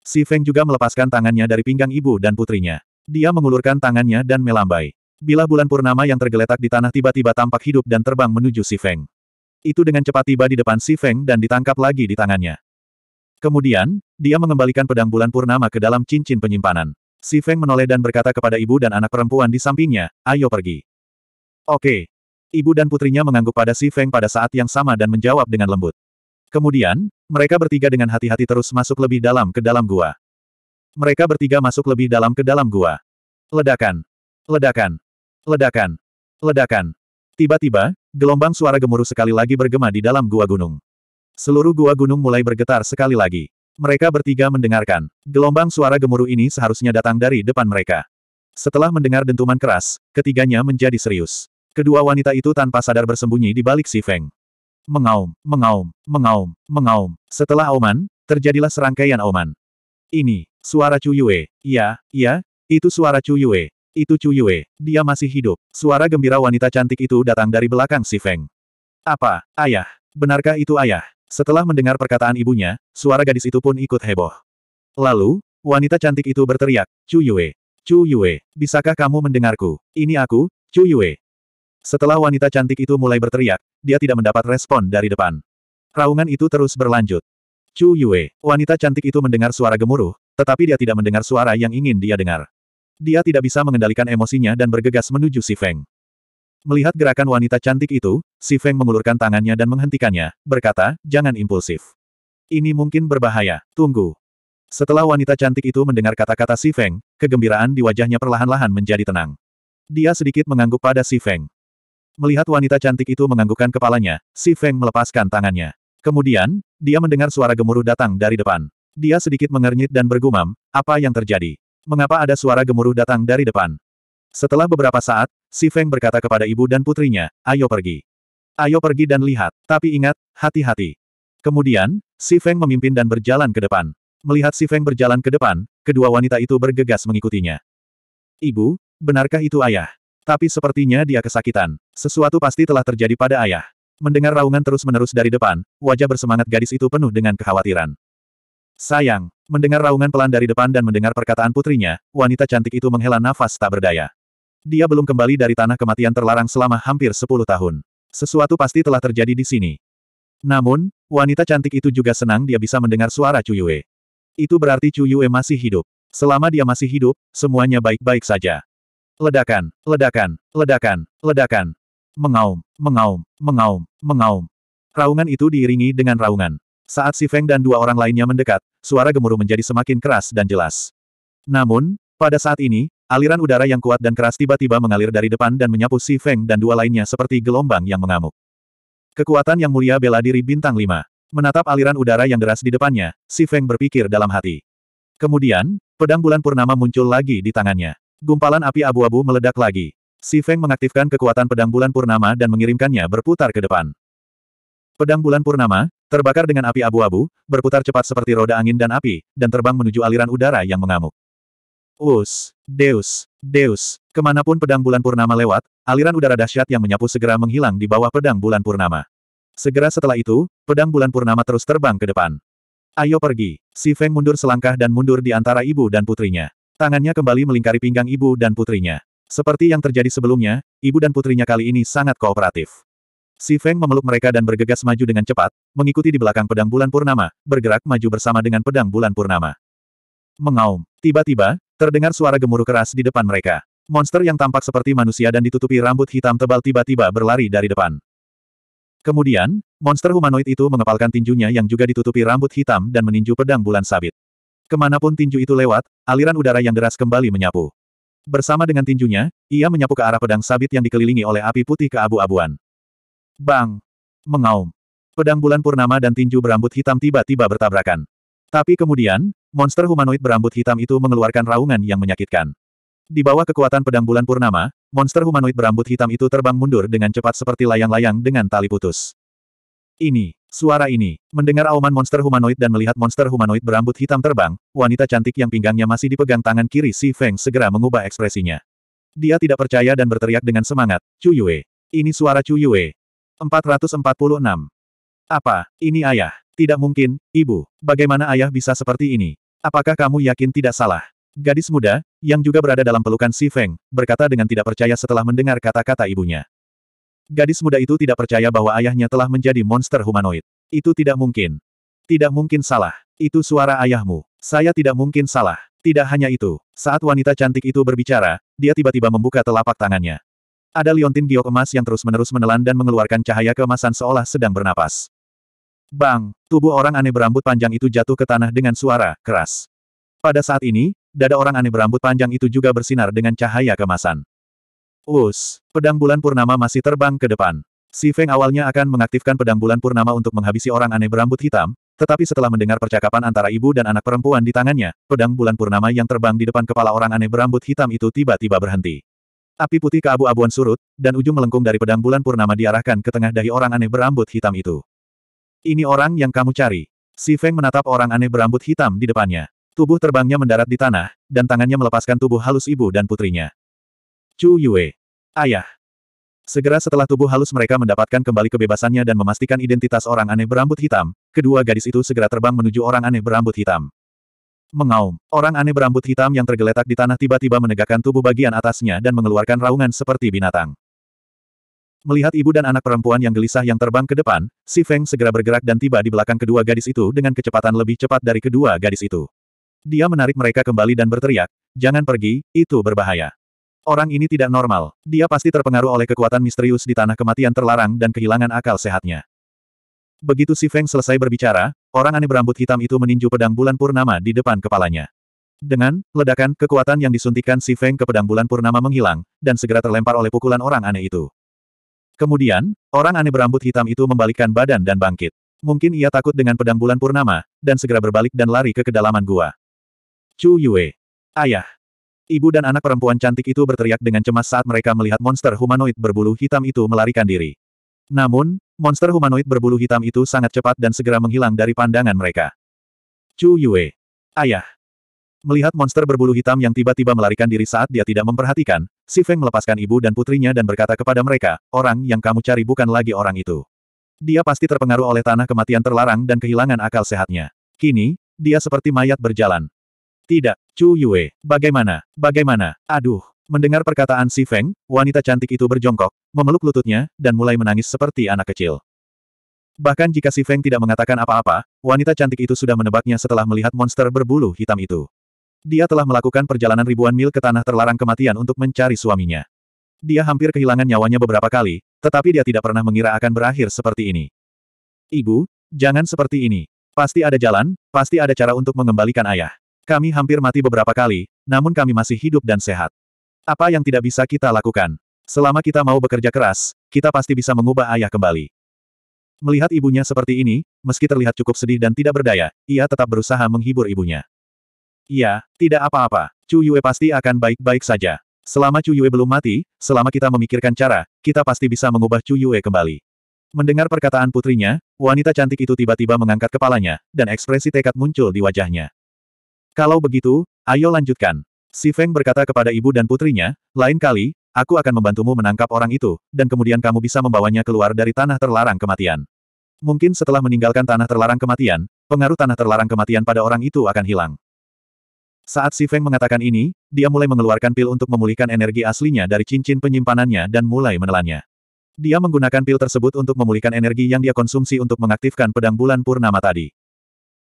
Si Feng juga melepaskan tangannya dari pinggang ibu dan putrinya. Dia mengulurkan tangannya dan melambai. Bila bulan purnama yang tergeletak di tanah tiba-tiba tampak hidup dan terbang menuju Si Feng. Itu dengan cepat tiba di depan Si Feng dan ditangkap lagi di tangannya. Kemudian, dia mengembalikan pedang bulan purnama ke dalam cincin penyimpanan. Si Feng menoleh dan berkata kepada ibu dan anak perempuan di sampingnya, ayo pergi. Oke. Ibu dan putrinya mengangguk pada Si Feng pada saat yang sama dan menjawab dengan lembut. Kemudian, mereka bertiga dengan hati-hati terus masuk lebih dalam ke dalam gua. Mereka bertiga masuk lebih dalam ke dalam gua. Ledakan. Ledakan. Ledakan. Ledakan. Tiba-tiba, gelombang suara gemuruh sekali lagi bergema di dalam gua gunung. Seluruh gua gunung mulai bergetar sekali lagi. Mereka bertiga mendengarkan. Gelombang suara gemuruh ini seharusnya datang dari depan mereka. Setelah mendengar dentuman keras, ketiganya menjadi serius. Kedua wanita itu tanpa sadar bersembunyi di balik si Feng. Mengaum, mengaum, mengaum, mengaum. Setelah auman, terjadilah serangkaian auman. Ini, suara Chu Yue. ya, ya, itu suara Chu Yue. Itu Chu Yue. Dia masih hidup. Suara gembira wanita cantik itu datang dari belakang si Feng. Apa, ayah? Benarkah itu ayah? Setelah mendengar perkataan ibunya, suara gadis itu pun ikut heboh. Lalu, wanita cantik itu berteriak, Chu Yue, Chu Yue, bisakah kamu mendengarku? Ini aku, Chu Yue. Setelah wanita cantik itu mulai berteriak, dia tidak mendapat respon dari depan. Raungan itu terus berlanjut. Chu Yue, wanita cantik itu mendengar suara gemuruh, tetapi dia tidak mendengar suara yang ingin dia dengar. Dia tidak bisa mengendalikan emosinya dan bergegas menuju Si Feng. Melihat gerakan wanita cantik itu, Si Feng mengulurkan tangannya dan menghentikannya, berkata, jangan impulsif. Ini mungkin berbahaya, tunggu. Setelah wanita cantik itu mendengar kata-kata Si Feng, kegembiraan di wajahnya perlahan-lahan menjadi tenang. Dia sedikit mengangguk pada Si Feng. Melihat wanita cantik itu menganggukkan kepalanya, Si Feng melepaskan tangannya. Kemudian, dia mendengar suara gemuruh datang dari depan. Dia sedikit mengernyit dan bergumam, apa yang terjadi? Mengapa ada suara gemuruh datang dari depan? Setelah beberapa saat, Si Feng berkata kepada ibu dan putrinya, ayo pergi. Ayo pergi dan lihat, tapi ingat, hati-hati. Kemudian, Si Feng memimpin dan berjalan ke depan. Melihat Si Feng berjalan ke depan, kedua wanita itu bergegas mengikutinya. Ibu, benarkah itu ayah? Tapi sepertinya dia kesakitan. Sesuatu pasti telah terjadi pada ayah. Mendengar raungan terus-menerus dari depan, wajah bersemangat gadis itu penuh dengan kekhawatiran. Sayang, mendengar raungan pelan dari depan dan mendengar perkataan putrinya, wanita cantik itu menghela nafas tak berdaya. Dia belum kembali dari tanah kematian terlarang selama hampir sepuluh tahun. Sesuatu pasti telah terjadi di sini. Namun, wanita cantik itu juga senang dia bisa mendengar suara Cuyue. Itu berarti Cuyue masih hidup. Selama dia masih hidup, semuanya baik-baik saja. Ledakan, ledakan, ledakan, ledakan. Mengaum, mengaum, mengaum, mengaum. Raungan itu diiringi dengan raungan. Saat Si Feng dan dua orang lainnya mendekat, suara gemuruh menjadi semakin keras dan jelas. Namun, pada saat ini, aliran udara yang kuat dan keras tiba-tiba mengalir dari depan dan menyapu Si Feng dan dua lainnya seperti gelombang yang mengamuk. Kekuatan yang mulia bela diri bintang 5. Menatap aliran udara yang deras di depannya, Si Feng berpikir dalam hati. Kemudian, pedang bulan purnama muncul lagi di tangannya. Gumpalan api abu-abu meledak lagi. Si Feng mengaktifkan kekuatan pedang bulan purnama dan mengirimkannya berputar ke depan. Pedang bulan purnama, terbakar dengan api abu-abu, berputar cepat seperti roda angin dan api, dan terbang menuju aliran udara yang mengamuk. Us, Deus, Deus, kemanapun pedang bulan purnama lewat, aliran udara dahsyat yang menyapu segera menghilang di bawah pedang bulan purnama. Segera setelah itu, pedang bulan purnama terus terbang ke depan. Ayo pergi, si Feng mundur selangkah dan mundur di antara ibu dan putrinya. Tangannya kembali melingkari pinggang ibu dan putrinya. Seperti yang terjadi sebelumnya, ibu dan putrinya kali ini sangat kooperatif. Si Feng memeluk mereka dan bergegas maju dengan cepat, mengikuti di belakang pedang bulan purnama, bergerak maju bersama dengan pedang bulan purnama. Mengaum. Tiba-tiba, terdengar suara gemuruh keras di depan mereka. Monster yang tampak seperti manusia dan ditutupi rambut hitam tebal tiba-tiba berlari dari depan. Kemudian, monster humanoid itu mengepalkan tinjunya yang juga ditutupi rambut hitam dan meninju pedang bulan sabit. Kemanapun tinju itu lewat, aliran udara yang deras kembali menyapu. Bersama dengan tinjunya, ia menyapu ke arah pedang sabit yang dikelilingi oleh api putih ke abu abuan Bang! Mengaum. Pedang bulan purnama dan tinju berambut hitam tiba-tiba bertabrakan. Tapi kemudian, monster humanoid berambut hitam itu mengeluarkan raungan yang menyakitkan. Di bawah kekuatan pedang bulan purnama, monster humanoid berambut hitam itu terbang mundur dengan cepat seperti layang-layang dengan tali putus. Ini, suara ini. Mendengar auman monster humanoid dan melihat monster humanoid berambut hitam terbang, wanita cantik yang pinggangnya masih dipegang tangan kiri Si Feng segera mengubah ekspresinya. Dia tidak percaya dan berteriak dengan semangat, Chu Yue. Ini suara Chu Yue. 446. Apa, ini ayah? Tidak mungkin, ibu. Bagaimana ayah bisa seperti ini? Apakah kamu yakin tidak salah? Gadis muda, yang juga berada dalam pelukan Si Feng, berkata dengan tidak percaya setelah mendengar kata-kata ibunya. Gadis muda itu tidak percaya bahwa ayahnya telah menjadi monster humanoid. Itu tidak mungkin. Tidak mungkin salah. Itu suara ayahmu. Saya tidak mungkin salah. Tidak hanya itu, saat wanita cantik itu berbicara, dia tiba-tiba membuka telapak tangannya. Ada liontin giok emas yang terus-menerus menelan dan mengeluarkan cahaya kemasan seolah sedang bernapas. Bang, tubuh orang aneh berambut panjang itu jatuh ke tanah dengan suara keras. Pada saat ini, dada orang aneh berambut panjang itu juga bersinar dengan cahaya kemasan. Us, pedang bulan purnama masih terbang ke depan. Si Feng awalnya akan mengaktifkan pedang bulan purnama untuk menghabisi orang aneh berambut hitam, tetapi setelah mendengar percakapan antara ibu dan anak perempuan di tangannya, pedang bulan purnama yang terbang di depan kepala orang aneh berambut hitam itu tiba-tiba berhenti. Api putih ke abu abuan surut, dan ujung melengkung dari pedang bulan purnama diarahkan ke tengah dahi orang aneh berambut hitam itu. Ini orang yang kamu cari. Si Feng menatap orang aneh berambut hitam di depannya. Tubuh terbangnya mendarat di tanah, dan tangannya melepaskan tubuh halus ibu dan putrinya. Chu Yue. Ayah. Segera setelah tubuh halus mereka mendapatkan kembali kebebasannya dan memastikan identitas orang aneh berambut hitam, kedua gadis itu segera terbang menuju orang aneh berambut hitam. Mengaum, orang aneh berambut hitam yang tergeletak di tanah tiba-tiba menegakkan tubuh bagian atasnya dan mengeluarkan raungan seperti binatang. Melihat ibu dan anak perempuan yang gelisah yang terbang ke depan, Si Feng segera bergerak dan tiba di belakang kedua gadis itu dengan kecepatan lebih cepat dari kedua gadis itu. Dia menarik mereka kembali dan berteriak, jangan pergi, itu berbahaya. Orang ini tidak normal. Dia pasti terpengaruh oleh kekuatan misterius di tanah kematian terlarang dan kehilangan akal sehatnya. Begitu si Feng selesai berbicara, orang aneh berambut hitam itu meninju pedang bulan purnama di depan kepalanya. Dengan ledakan, kekuatan yang disuntikan si Feng ke pedang bulan purnama menghilang, dan segera terlempar oleh pukulan orang aneh itu. Kemudian, orang aneh berambut hitam itu membalikkan badan dan bangkit. Mungkin ia takut dengan pedang bulan purnama, dan segera berbalik dan lari ke kedalaman gua. Chu Yue. Ayah. Ibu dan anak perempuan cantik itu berteriak dengan cemas saat mereka melihat monster humanoid berbulu hitam itu melarikan diri. Namun, monster humanoid berbulu hitam itu sangat cepat dan segera menghilang dari pandangan mereka. Chu Yue. Ayah. Melihat monster berbulu hitam yang tiba-tiba melarikan diri saat dia tidak memperhatikan, Si Feng melepaskan ibu dan putrinya dan berkata kepada mereka, orang yang kamu cari bukan lagi orang itu. Dia pasti terpengaruh oleh tanah kematian terlarang dan kehilangan akal sehatnya. Kini, dia seperti mayat berjalan. Tidak, Chu Yue. Bagaimana? Bagaimana? Aduh. Mendengar perkataan Si Feng, wanita cantik itu berjongkok, memeluk lututnya, dan mulai menangis seperti anak kecil. Bahkan jika Si Feng tidak mengatakan apa-apa, wanita cantik itu sudah menebaknya setelah melihat monster berbulu hitam itu. Dia telah melakukan perjalanan ribuan mil ke tanah terlarang kematian untuk mencari suaminya. Dia hampir kehilangan nyawanya beberapa kali, tetapi dia tidak pernah mengira akan berakhir seperti ini. Ibu, jangan seperti ini. Pasti ada jalan, pasti ada cara untuk mengembalikan ayah. Kami hampir mati beberapa kali, namun kami masih hidup dan sehat. Apa yang tidak bisa kita lakukan? Selama kita mau bekerja keras, kita pasti bisa mengubah ayah kembali. Melihat ibunya seperti ini, meski terlihat cukup sedih dan tidak berdaya, ia tetap berusaha menghibur ibunya. Iya, tidak apa-apa. Chu Yue pasti akan baik-baik saja. Selama Chu Yue belum mati, selama kita memikirkan cara, kita pasti bisa mengubah Chu Yue kembali. Mendengar perkataan putrinya, wanita cantik itu tiba-tiba mengangkat kepalanya, dan ekspresi tekad muncul di wajahnya. Kalau begitu, ayo lanjutkan. Si Feng berkata kepada ibu dan putrinya, lain kali, aku akan membantumu menangkap orang itu, dan kemudian kamu bisa membawanya keluar dari tanah terlarang kematian. Mungkin setelah meninggalkan tanah terlarang kematian, pengaruh tanah terlarang kematian pada orang itu akan hilang. Saat Si Feng mengatakan ini, dia mulai mengeluarkan pil untuk memulihkan energi aslinya dari cincin penyimpanannya dan mulai menelannya. Dia menggunakan pil tersebut untuk memulihkan energi yang dia konsumsi untuk mengaktifkan pedang bulan purnama tadi.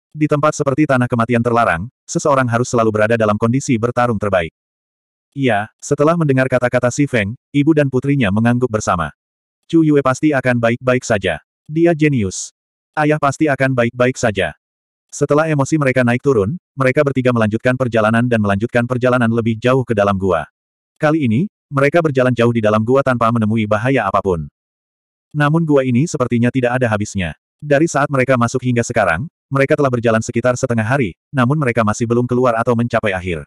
Di tempat seperti tanah kematian terlarang, seseorang harus selalu berada dalam kondisi bertarung terbaik. Iya, setelah mendengar kata-kata Si Feng, ibu dan putrinya mengangguk bersama. Chu Yue pasti akan baik-baik saja. Dia jenius. Ayah pasti akan baik-baik saja. Setelah emosi mereka naik turun, mereka bertiga melanjutkan perjalanan dan melanjutkan perjalanan lebih jauh ke dalam gua. Kali ini, mereka berjalan jauh di dalam gua tanpa menemui bahaya apapun. Namun gua ini sepertinya tidak ada habisnya. Dari saat mereka masuk hingga sekarang, mereka telah berjalan sekitar setengah hari, namun mereka masih belum keluar atau mencapai akhir.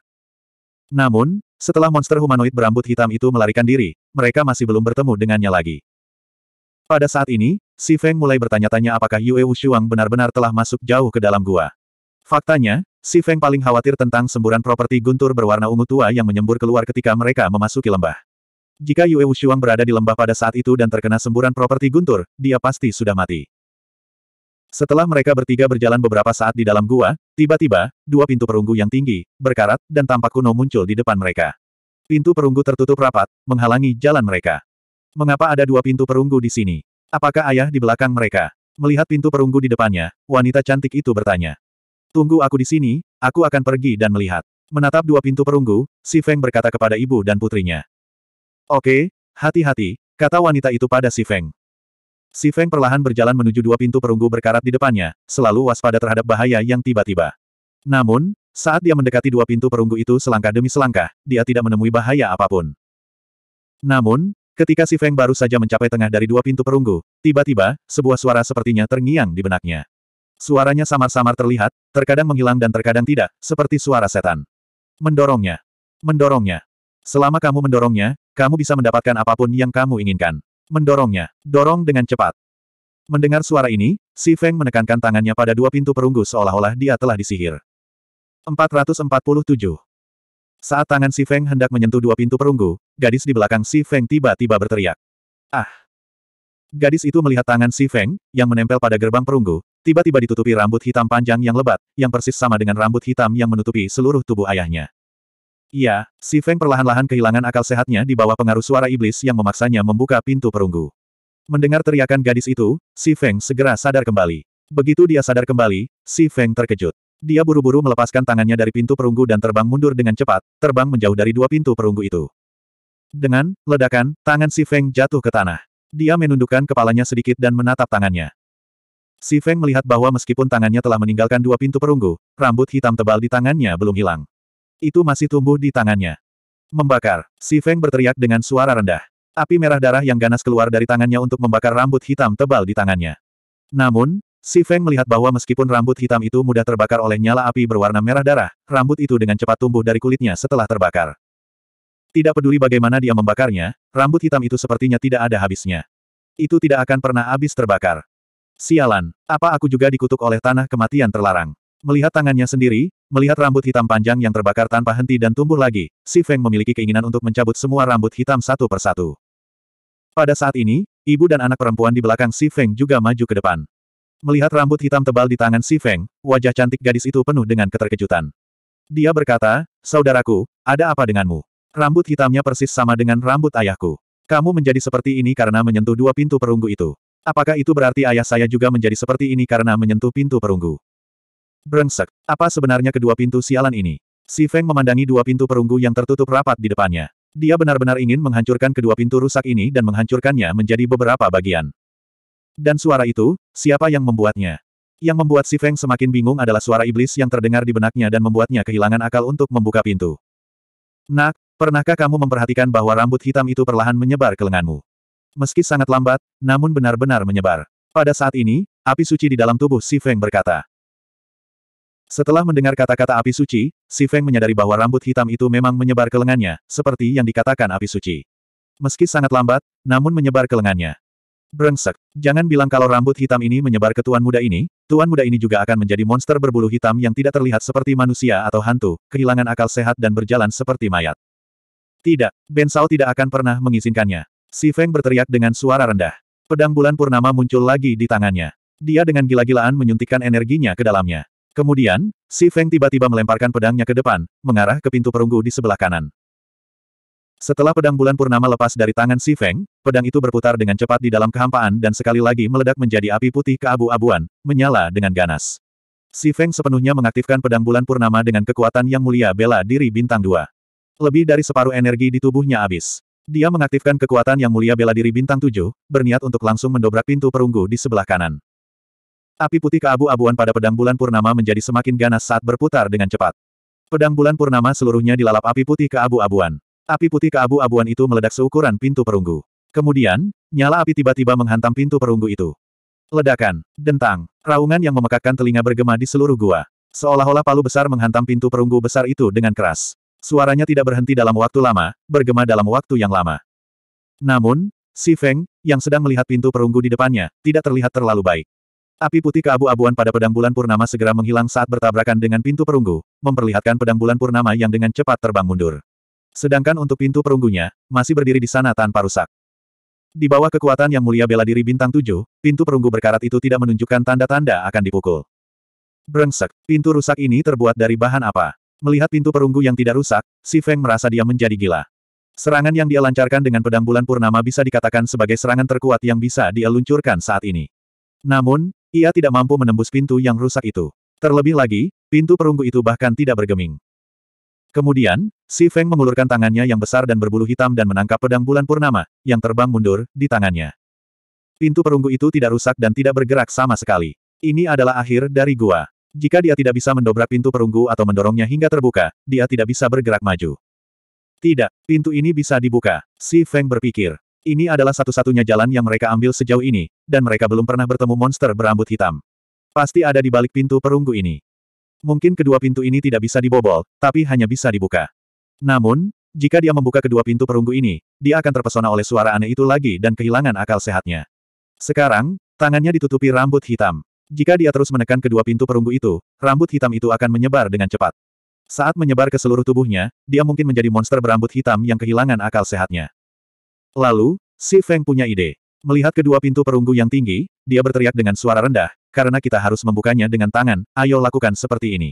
Namun, setelah monster humanoid berambut hitam itu melarikan diri, mereka masih belum bertemu dengannya lagi. Pada saat ini, Si Feng mulai bertanya-tanya apakah Yue Wushuang benar-benar telah masuk jauh ke dalam gua. Faktanya, Si Feng paling khawatir tentang semburan properti guntur berwarna ungu tua yang menyembur keluar ketika mereka memasuki lembah. Jika Yue Wushuang berada di lembah pada saat itu dan terkena semburan properti guntur, dia pasti sudah mati. Setelah mereka bertiga berjalan beberapa saat di dalam gua, tiba-tiba, dua pintu perunggu yang tinggi, berkarat, dan tampak kuno muncul di depan mereka. Pintu perunggu tertutup rapat, menghalangi jalan mereka. Mengapa ada dua pintu perunggu di sini? Apakah ayah di belakang mereka? Melihat pintu perunggu di depannya, wanita cantik itu bertanya. Tunggu aku di sini, aku akan pergi dan melihat. Menatap dua pintu perunggu, Si Feng berkata kepada ibu dan putrinya. Oke, hati-hati, kata wanita itu pada Si Feng. Si Feng perlahan berjalan menuju dua pintu perunggu berkarat di depannya, selalu waspada terhadap bahaya yang tiba-tiba. Namun, saat dia mendekati dua pintu perunggu itu selangkah demi selangkah, dia tidak menemui bahaya apapun. Namun, ketika si Feng baru saja mencapai tengah dari dua pintu perunggu, tiba-tiba, sebuah suara sepertinya terngiang di benaknya. Suaranya samar-samar terlihat, terkadang menghilang dan terkadang tidak, seperti suara setan. Mendorongnya. Mendorongnya. Selama kamu mendorongnya, kamu bisa mendapatkan apapun yang kamu inginkan. Mendorongnya. Dorong dengan cepat. Mendengar suara ini, Si Feng menekankan tangannya pada dua pintu perunggu seolah-olah dia telah disihir. 447. Saat tangan Si Feng hendak menyentuh dua pintu perunggu, gadis di belakang Si Feng tiba-tiba berteriak. Ah! Gadis itu melihat tangan Si Feng, yang menempel pada gerbang perunggu, tiba-tiba ditutupi rambut hitam panjang yang lebat, yang persis sama dengan rambut hitam yang menutupi seluruh tubuh ayahnya. Iya, si Feng perlahan-lahan kehilangan akal sehatnya di bawah pengaruh suara iblis yang memaksanya membuka pintu perunggu. Mendengar teriakan gadis itu, si Feng segera sadar kembali. Begitu dia sadar kembali, si Feng terkejut. Dia buru-buru melepaskan tangannya dari pintu perunggu dan terbang mundur dengan cepat, terbang menjauh dari dua pintu perunggu itu. Dengan ledakan, tangan si Feng jatuh ke tanah. Dia menundukkan kepalanya sedikit dan menatap tangannya. Si Feng melihat bahwa meskipun tangannya telah meninggalkan dua pintu perunggu, rambut hitam tebal di tangannya belum hilang. Itu masih tumbuh di tangannya. Membakar. Si Feng berteriak dengan suara rendah. Api merah darah yang ganas keluar dari tangannya untuk membakar rambut hitam tebal di tangannya. Namun, si Feng melihat bahwa meskipun rambut hitam itu mudah terbakar oleh nyala api berwarna merah darah, rambut itu dengan cepat tumbuh dari kulitnya setelah terbakar. Tidak peduli bagaimana dia membakarnya, rambut hitam itu sepertinya tidak ada habisnya. Itu tidak akan pernah habis terbakar. Sialan, apa aku juga dikutuk oleh tanah kematian terlarang? Melihat tangannya sendiri, Melihat rambut hitam panjang yang terbakar tanpa henti dan tumbuh lagi, Si Feng memiliki keinginan untuk mencabut semua rambut hitam satu persatu. Pada saat ini, ibu dan anak perempuan di belakang Si Feng juga maju ke depan. Melihat rambut hitam tebal di tangan Si Feng, wajah cantik gadis itu penuh dengan keterkejutan. Dia berkata, Saudaraku, ada apa denganmu? Rambut hitamnya persis sama dengan rambut ayahku. Kamu menjadi seperti ini karena menyentuh dua pintu perunggu itu. Apakah itu berarti ayah saya juga menjadi seperti ini karena menyentuh pintu perunggu? Brengsek, apa sebenarnya kedua pintu sialan ini? Si Feng memandangi dua pintu perunggu yang tertutup rapat di depannya. Dia benar-benar ingin menghancurkan kedua pintu rusak ini dan menghancurkannya menjadi beberapa bagian. Dan suara itu, siapa yang membuatnya? Yang membuat si Feng semakin bingung adalah suara iblis yang terdengar di benaknya dan membuatnya kehilangan akal untuk membuka pintu. Nak, pernahkah kamu memperhatikan bahwa rambut hitam itu perlahan menyebar ke lenganmu? Meski sangat lambat, namun benar-benar menyebar. Pada saat ini, api suci di dalam tubuh si Feng berkata, setelah mendengar kata-kata api suci, Si Feng menyadari bahwa rambut hitam itu memang menyebar ke lengannya, seperti yang dikatakan api suci. Meski sangat lambat, namun menyebar ke lengannya. Brengsek, jangan bilang kalau rambut hitam ini menyebar ke tuan muda ini, tuan muda ini juga akan menjadi monster berbulu hitam yang tidak terlihat seperti manusia atau hantu, kehilangan akal sehat dan berjalan seperti mayat. Tidak, Ben Sao tidak akan pernah mengizinkannya. Si Feng berteriak dengan suara rendah. Pedang bulan purnama muncul lagi di tangannya. Dia dengan gila-gilaan menyuntikkan energinya ke dalamnya. Kemudian, Si Feng tiba-tiba melemparkan pedangnya ke depan, mengarah ke pintu perunggu di sebelah kanan. Setelah pedang bulan purnama lepas dari tangan Si Feng, pedang itu berputar dengan cepat di dalam kehampaan dan sekali lagi meledak menjadi api putih ke abu abuan menyala dengan ganas. Si Feng sepenuhnya mengaktifkan pedang bulan purnama dengan kekuatan yang mulia bela diri bintang dua. Lebih dari separuh energi di tubuhnya habis. Dia mengaktifkan kekuatan yang mulia bela diri bintang tujuh, berniat untuk langsung mendobrak pintu perunggu di sebelah kanan. Api putih keabu-abuan pada pedang bulan purnama menjadi semakin ganas saat berputar dengan cepat. Pedang bulan purnama seluruhnya dilalap api putih keabu-abuan. Api putih keabu-abuan itu meledak seukuran pintu perunggu. Kemudian, nyala api tiba-tiba menghantam pintu perunggu itu. Ledakan, dentang, raungan yang memekakkan telinga bergema di seluruh gua. Seolah-olah palu besar menghantam pintu perunggu besar itu dengan keras. Suaranya tidak berhenti dalam waktu lama, bergema dalam waktu yang lama. Namun, Si Feng, yang sedang melihat pintu perunggu di depannya, tidak terlihat terlalu baik. Api putih keabu-abuan pada pedang bulan purnama segera menghilang saat bertabrakan dengan pintu perunggu, memperlihatkan pedang bulan purnama yang dengan cepat terbang mundur. Sedangkan untuk pintu perunggunya, masih berdiri di sana tanpa rusak. Di bawah kekuatan yang mulia bela diri bintang tujuh, pintu perunggu berkarat itu tidak menunjukkan tanda-tanda akan dipukul. Brengsek, pintu rusak ini terbuat dari bahan apa? Melihat pintu perunggu yang tidak rusak, Si Feng merasa dia menjadi gila. Serangan yang dia lancarkan dengan pedang bulan purnama bisa dikatakan sebagai serangan terkuat yang bisa dia luncurkan saat ini. Namun, ia tidak mampu menembus pintu yang rusak itu. Terlebih lagi, pintu perunggu itu bahkan tidak bergeming. Kemudian, Si Feng mengulurkan tangannya yang besar dan berbulu hitam dan menangkap pedang bulan purnama, yang terbang mundur, di tangannya. Pintu perunggu itu tidak rusak dan tidak bergerak sama sekali. Ini adalah akhir dari gua. Jika dia tidak bisa mendobrak pintu perunggu atau mendorongnya hingga terbuka, dia tidak bisa bergerak maju. Tidak, pintu ini bisa dibuka. Si Feng berpikir. Ini adalah satu-satunya jalan yang mereka ambil sejauh ini, dan mereka belum pernah bertemu monster berambut hitam. Pasti ada di balik pintu perunggu ini. Mungkin kedua pintu ini tidak bisa dibobol, tapi hanya bisa dibuka. Namun, jika dia membuka kedua pintu perunggu ini, dia akan terpesona oleh suara aneh itu lagi dan kehilangan akal sehatnya. Sekarang, tangannya ditutupi rambut hitam. Jika dia terus menekan kedua pintu perunggu itu, rambut hitam itu akan menyebar dengan cepat. Saat menyebar ke seluruh tubuhnya, dia mungkin menjadi monster berambut hitam yang kehilangan akal sehatnya. Lalu, si Feng punya ide. Melihat kedua pintu perunggu yang tinggi, dia berteriak dengan suara rendah, karena kita harus membukanya dengan tangan, ayo lakukan seperti ini.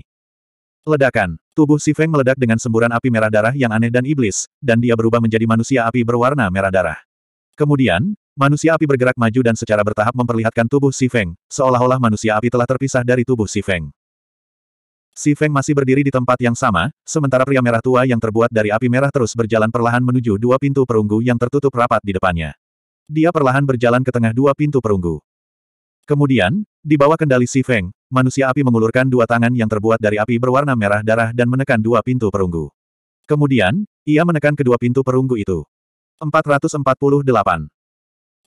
Ledakan. Tubuh si Feng meledak dengan semburan api merah darah yang aneh dan iblis, dan dia berubah menjadi manusia api berwarna merah darah. Kemudian, manusia api bergerak maju dan secara bertahap memperlihatkan tubuh si Feng, seolah-olah manusia api telah terpisah dari tubuh si Feng. Si Feng masih berdiri di tempat yang sama, sementara pria merah tua yang terbuat dari api merah terus berjalan perlahan menuju dua pintu perunggu yang tertutup rapat di depannya. Dia perlahan berjalan ke tengah dua pintu perunggu. Kemudian, di bawah kendali Si Feng, manusia api mengulurkan dua tangan yang terbuat dari api berwarna merah darah dan menekan dua pintu perunggu. Kemudian, ia menekan kedua pintu perunggu itu. 448.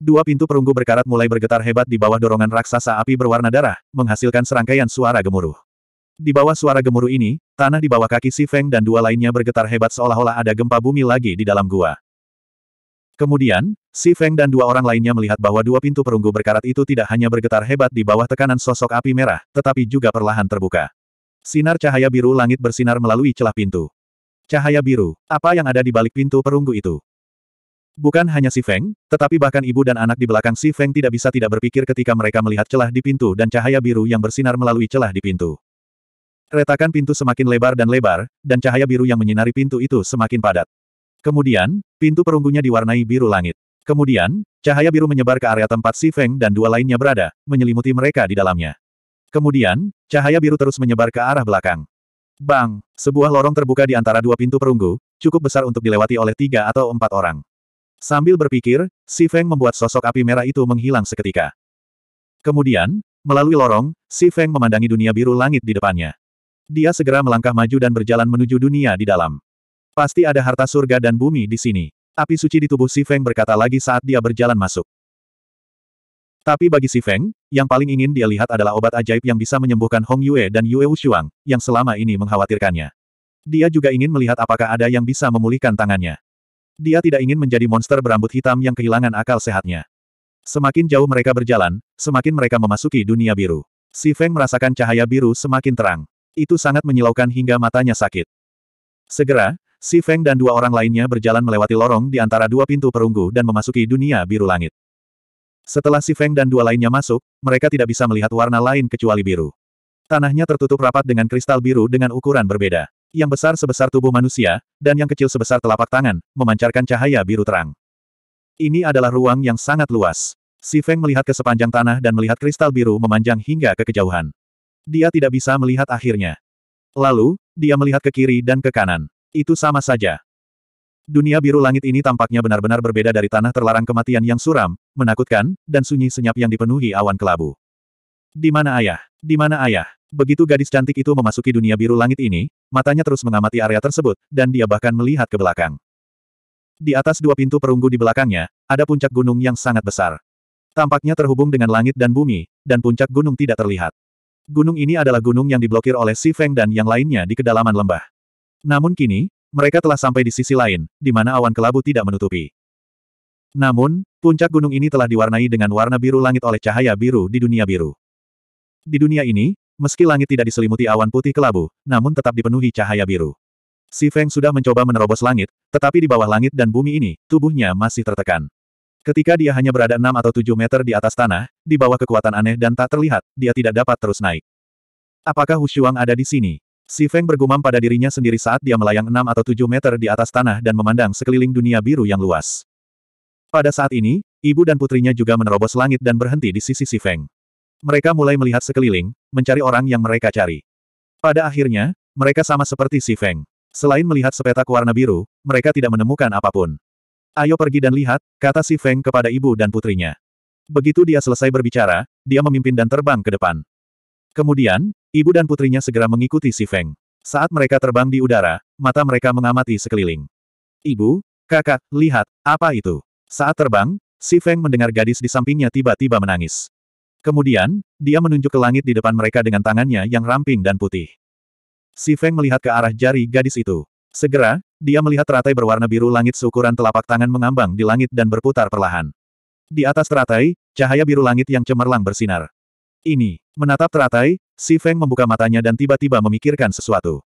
Dua pintu perunggu berkarat mulai bergetar hebat di bawah dorongan raksasa api berwarna darah, menghasilkan serangkaian suara gemuruh. Di bawah suara gemuruh ini, tanah di bawah kaki Si Feng dan dua lainnya bergetar hebat seolah-olah ada gempa bumi lagi di dalam gua. Kemudian, Si Feng dan dua orang lainnya melihat bahwa dua pintu perunggu berkarat itu tidak hanya bergetar hebat di bawah tekanan sosok api merah, tetapi juga perlahan terbuka. Sinar cahaya biru langit bersinar melalui celah pintu. Cahaya biru, apa yang ada di balik pintu perunggu itu? Bukan hanya Si Feng, tetapi bahkan ibu dan anak di belakang Si Feng tidak bisa tidak berpikir ketika mereka melihat celah di pintu dan cahaya biru yang bersinar melalui celah di pintu. Retakan pintu semakin lebar dan lebar, dan cahaya biru yang menyinari pintu itu semakin padat. Kemudian, pintu perunggunya diwarnai biru langit. Kemudian, cahaya biru menyebar ke area tempat Si Feng dan dua lainnya berada, menyelimuti mereka di dalamnya. Kemudian, cahaya biru terus menyebar ke arah belakang. Bang! Sebuah lorong terbuka di antara dua pintu perunggu, cukup besar untuk dilewati oleh tiga atau empat orang. Sambil berpikir, Si Feng membuat sosok api merah itu menghilang seketika. Kemudian, melalui lorong, Si Feng memandangi dunia biru langit di depannya. Dia segera melangkah maju dan berjalan menuju dunia di dalam. Pasti ada harta surga dan bumi di sini. Api suci di tubuh Si Feng berkata lagi saat dia berjalan masuk. Tapi bagi Si Feng, yang paling ingin dia lihat adalah obat ajaib yang bisa menyembuhkan Hong Yue dan Yue Wushuang, yang selama ini mengkhawatirkannya. Dia juga ingin melihat apakah ada yang bisa memulihkan tangannya. Dia tidak ingin menjadi monster berambut hitam yang kehilangan akal sehatnya. Semakin jauh mereka berjalan, semakin mereka memasuki dunia biru. Si Feng merasakan cahaya biru semakin terang. Itu sangat menyilaukan hingga matanya sakit. Segera, Si Feng dan dua orang lainnya berjalan melewati lorong di antara dua pintu perunggu dan memasuki dunia biru langit. Setelah Si Feng dan dua lainnya masuk, mereka tidak bisa melihat warna lain kecuali biru. Tanahnya tertutup rapat dengan kristal biru dengan ukuran berbeda. Yang besar sebesar tubuh manusia, dan yang kecil sebesar telapak tangan, memancarkan cahaya biru terang. Ini adalah ruang yang sangat luas. Si Feng melihat ke sepanjang tanah dan melihat kristal biru memanjang hingga ke kejauhan. Dia tidak bisa melihat akhirnya. Lalu, dia melihat ke kiri dan ke kanan. Itu sama saja. Dunia biru langit ini tampaknya benar-benar berbeda dari tanah terlarang kematian yang suram, menakutkan, dan sunyi senyap yang dipenuhi awan kelabu. Di mana ayah? Di mana ayah? Begitu gadis cantik itu memasuki dunia biru langit ini, matanya terus mengamati area tersebut, dan dia bahkan melihat ke belakang. Di atas dua pintu perunggu di belakangnya, ada puncak gunung yang sangat besar. Tampaknya terhubung dengan langit dan bumi, dan puncak gunung tidak terlihat. Gunung ini adalah gunung yang diblokir oleh Si Feng dan yang lainnya di kedalaman lembah. Namun kini, mereka telah sampai di sisi lain, di mana awan kelabu tidak menutupi. Namun, puncak gunung ini telah diwarnai dengan warna biru langit oleh cahaya biru di dunia biru. Di dunia ini, meski langit tidak diselimuti awan putih kelabu, namun tetap dipenuhi cahaya biru. Si Feng sudah mencoba menerobos langit, tetapi di bawah langit dan bumi ini, tubuhnya masih tertekan. Ketika dia hanya berada 6 atau 7 meter di atas tanah, di bawah kekuatan aneh dan tak terlihat, dia tidak dapat terus naik. Apakah Hu Hushuang ada di sini? Si Feng bergumam pada dirinya sendiri saat dia melayang 6 atau 7 meter di atas tanah dan memandang sekeliling dunia biru yang luas. Pada saat ini, ibu dan putrinya juga menerobos langit dan berhenti di sisi Si Feng. Mereka mulai melihat sekeliling, mencari orang yang mereka cari. Pada akhirnya, mereka sama seperti Si Feng. Selain melihat sepetak warna biru, mereka tidak menemukan apapun. Ayo pergi dan lihat, kata si Feng kepada ibu dan putrinya. Begitu dia selesai berbicara, dia memimpin dan terbang ke depan. Kemudian, ibu dan putrinya segera mengikuti si Feng. Saat mereka terbang di udara, mata mereka mengamati sekeliling. Ibu, kakak, lihat, apa itu? Saat terbang, si Feng mendengar gadis di sampingnya tiba-tiba menangis. Kemudian, dia menunjuk ke langit di depan mereka dengan tangannya yang ramping dan putih. Si Feng melihat ke arah jari gadis itu. Segera, dia melihat teratai berwarna biru langit seukuran telapak tangan mengambang di langit dan berputar perlahan. Di atas teratai, cahaya biru langit yang cemerlang bersinar. Ini, menatap teratai, Si Feng membuka matanya dan tiba-tiba memikirkan sesuatu.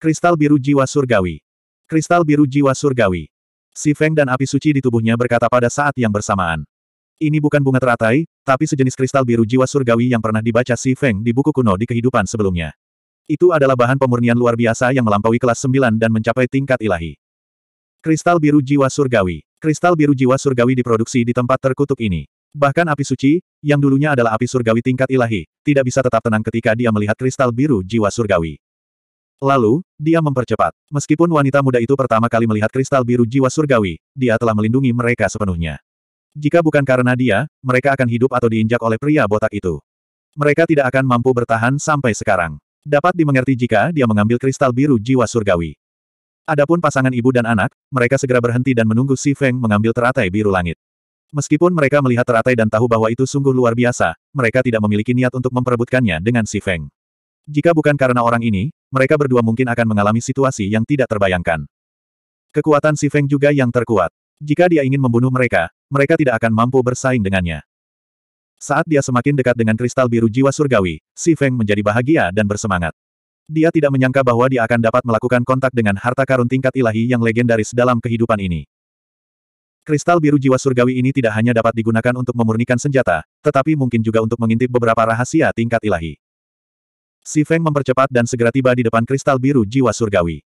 Kristal biru jiwa surgawi. Kristal biru jiwa surgawi. Si Feng dan api suci di tubuhnya berkata pada saat yang bersamaan. Ini bukan bunga teratai, tapi sejenis kristal biru jiwa surgawi yang pernah dibaca Si Feng di buku kuno di kehidupan sebelumnya. Itu adalah bahan pemurnian luar biasa yang melampaui kelas 9 dan mencapai tingkat ilahi. Kristal biru jiwa surgawi. Kristal biru jiwa surgawi diproduksi di tempat terkutuk ini. Bahkan api suci, yang dulunya adalah api surgawi tingkat ilahi, tidak bisa tetap tenang ketika dia melihat kristal biru jiwa surgawi. Lalu, dia mempercepat. Meskipun wanita muda itu pertama kali melihat kristal biru jiwa surgawi, dia telah melindungi mereka sepenuhnya. Jika bukan karena dia, mereka akan hidup atau diinjak oleh pria botak itu. Mereka tidak akan mampu bertahan sampai sekarang. Dapat dimengerti jika dia mengambil kristal biru jiwa surgawi. Adapun pasangan ibu dan anak, mereka segera berhenti dan menunggu Si Feng mengambil teratai biru langit. Meskipun mereka melihat teratai dan tahu bahwa itu sungguh luar biasa, mereka tidak memiliki niat untuk memperebutkannya dengan Si Feng. Jika bukan karena orang ini, mereka berdua mungkin akan mengalami situasi yang tidak terbayangkan. Kekuatan Si Feng juga yang terkuat. Jika dia ingin membunuh mereka, mereka tidak akan mampu bersaing dengannya. Saat dia semakin dekat dengan kristal biru jiwa surgawi, Si Feng menjadi bahagia dan bersemangat. Dia tidak menyangka bahwa dia akan dapat melakukan kontak dengan harta karun tingkat ilahi yang legendaris dalam kehidupan ini. Kristal biru jiwa surgawi ini tidak hanya dapat digunakan untuk memurnikan senjata, tetapi mungkin juga untuk mengintip beberapa rahasia tingkat ilahi. Si Feng mempercepat dan segera tiba di depan kristal biru jiwa surgawi.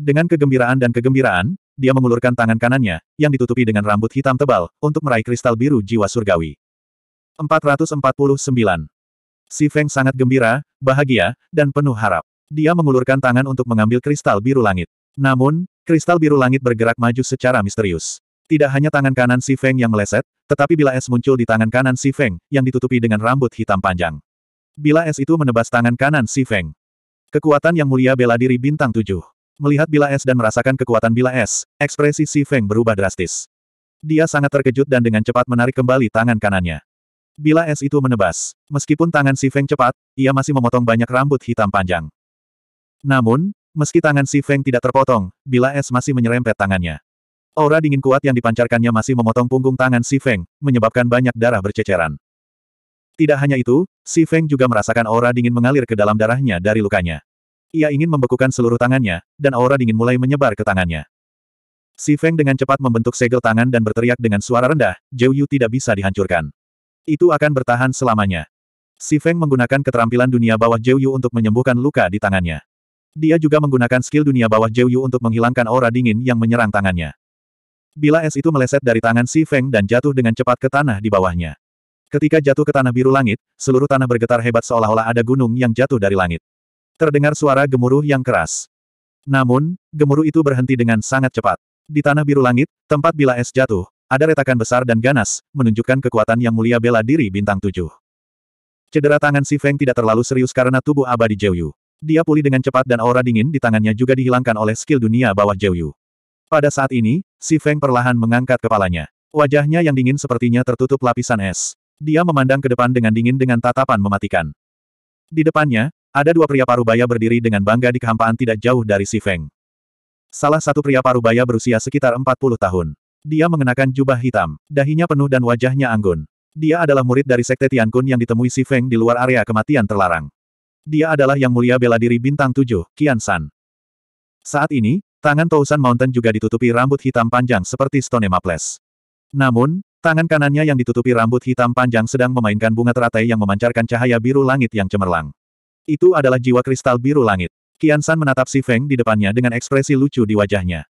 Dengan kegembiraan dan kegembiraan, dia mengulurkan tangan kanannya, yang ditutupi dengan rambut hitam tebal, untuk meraih kristal biru jiwa surgawi. 449. Si Feng sangat gembira, bahagia, dan penuh harap. Dia mengulurkan tangan untuk mengambil kristal biru langit. Namun, kristal biru langit bergerak maju secara misterius. Tidak hanya tangan kanan Si Feng yang meleset, tetapi bila es muncul di tangan kanan Si Feng, yang ditutupi dengan rambut hitam panjang. Bila es itu menebas tangan kanan Si Feng. Kekuatan yang mulia bela diri bintang tujuh. Melihat bila es dan merasakan kekuatan bila es, ekspresi Si Feng berubah drastis. Dia sangat terkejut dan dengan cepat menarik kembali tangan kanannya. Bila es itu menebas, meskipun tangan Si Feng cepat, ia masih memotong banyak rambut hitam panjang. Namun, meski tangan Si Feng tidak terpotong, bila es masih menyerempet tangannya. Aura dingin kuat yang dipancarkannya masih memotong punggung tangan Si Feng, menyebabkan banyak darah berceceran. Tidak hanya itu, Si Feng juga merasakan aura dingin mengalir ke dalam darahnya dari lukanya. Ia ingin membekukan seluruh tangannya, dan aura dingin mulai menyebar ke tangannya. Si Feng dengan cepat membentuk segel tangan dan berteriak dengan suara rendah, Jiu Yu tidak bisa dihancurkan itu akan bertahan selamanya. Si Feng menggunakan keterampilan dunia bawah Jiu untuk menyembuhkan luka di tangannya. Dia juga menggunakan skill dunia bawah Jiu untuk menghilangkan aura dingin yang menyerang tangannya. Bila es itu meleset dari tangan Si Feng dan jatuh dengan cepat ke tanah di bawahnya. Ketika jatuh ke tanah biru langit, seluruh tanah bergetar hebat seolah-olah ada gunung yang jatuh dari langit. Terdengar suara gemuruh yang keras. Namun, gemuruh itu berhenti dengan sangat cepat. Di tanah biru langit, tempat bila es jatuh, ada retakan besar dan ganas, menunjukkan kekuatan yang mulia bela diri bintang tujuh. Cedera tangan Si Feng tidak terlalu serius karena tubuh abadi Jiuyu. Dia pulih dengan cepat dan aura dingin di tangannya juga dihilangkan oleh skill dunia bawah Jiuyu. Pada saat ini, Si Feng perlahan mengangkat kepalanya. Wajahnya yang dingin sepertinya tertutup lapisan es. Dia memandang ke depan dengan dingin dengan tatapan mematikan. Di depannya, ada dua pria parubaya berdiri dengan bangga di kehampaan tidak jauh dari Si Feng. Salah satu pria parubaya berusia sekitar 40 tahun. Dia mengenakan jubah hitam, dahinya penuh dan wajahnya anggun. Dia adalah murid dari Sekte Tiankun yang ditemui Si Feng di luar area kematian terlarang. Dia adalah yang mulia bela diri bintang tujuh, Qian San. Saat ini, tangan Tousan Mountain juga ditutupi rambut hitam panjang seperti Stone Maples. Namun, tangan kanannya yang ditutupi rambut hitam panjang sedang memainkan bunga teratai yang memancarkan cahaya biru langit yang cemerlang. Itu adalah jiwa kristal biru langit. Qian San menatap Si Feng di depannya dengan ekspresi lucu di wajahnya.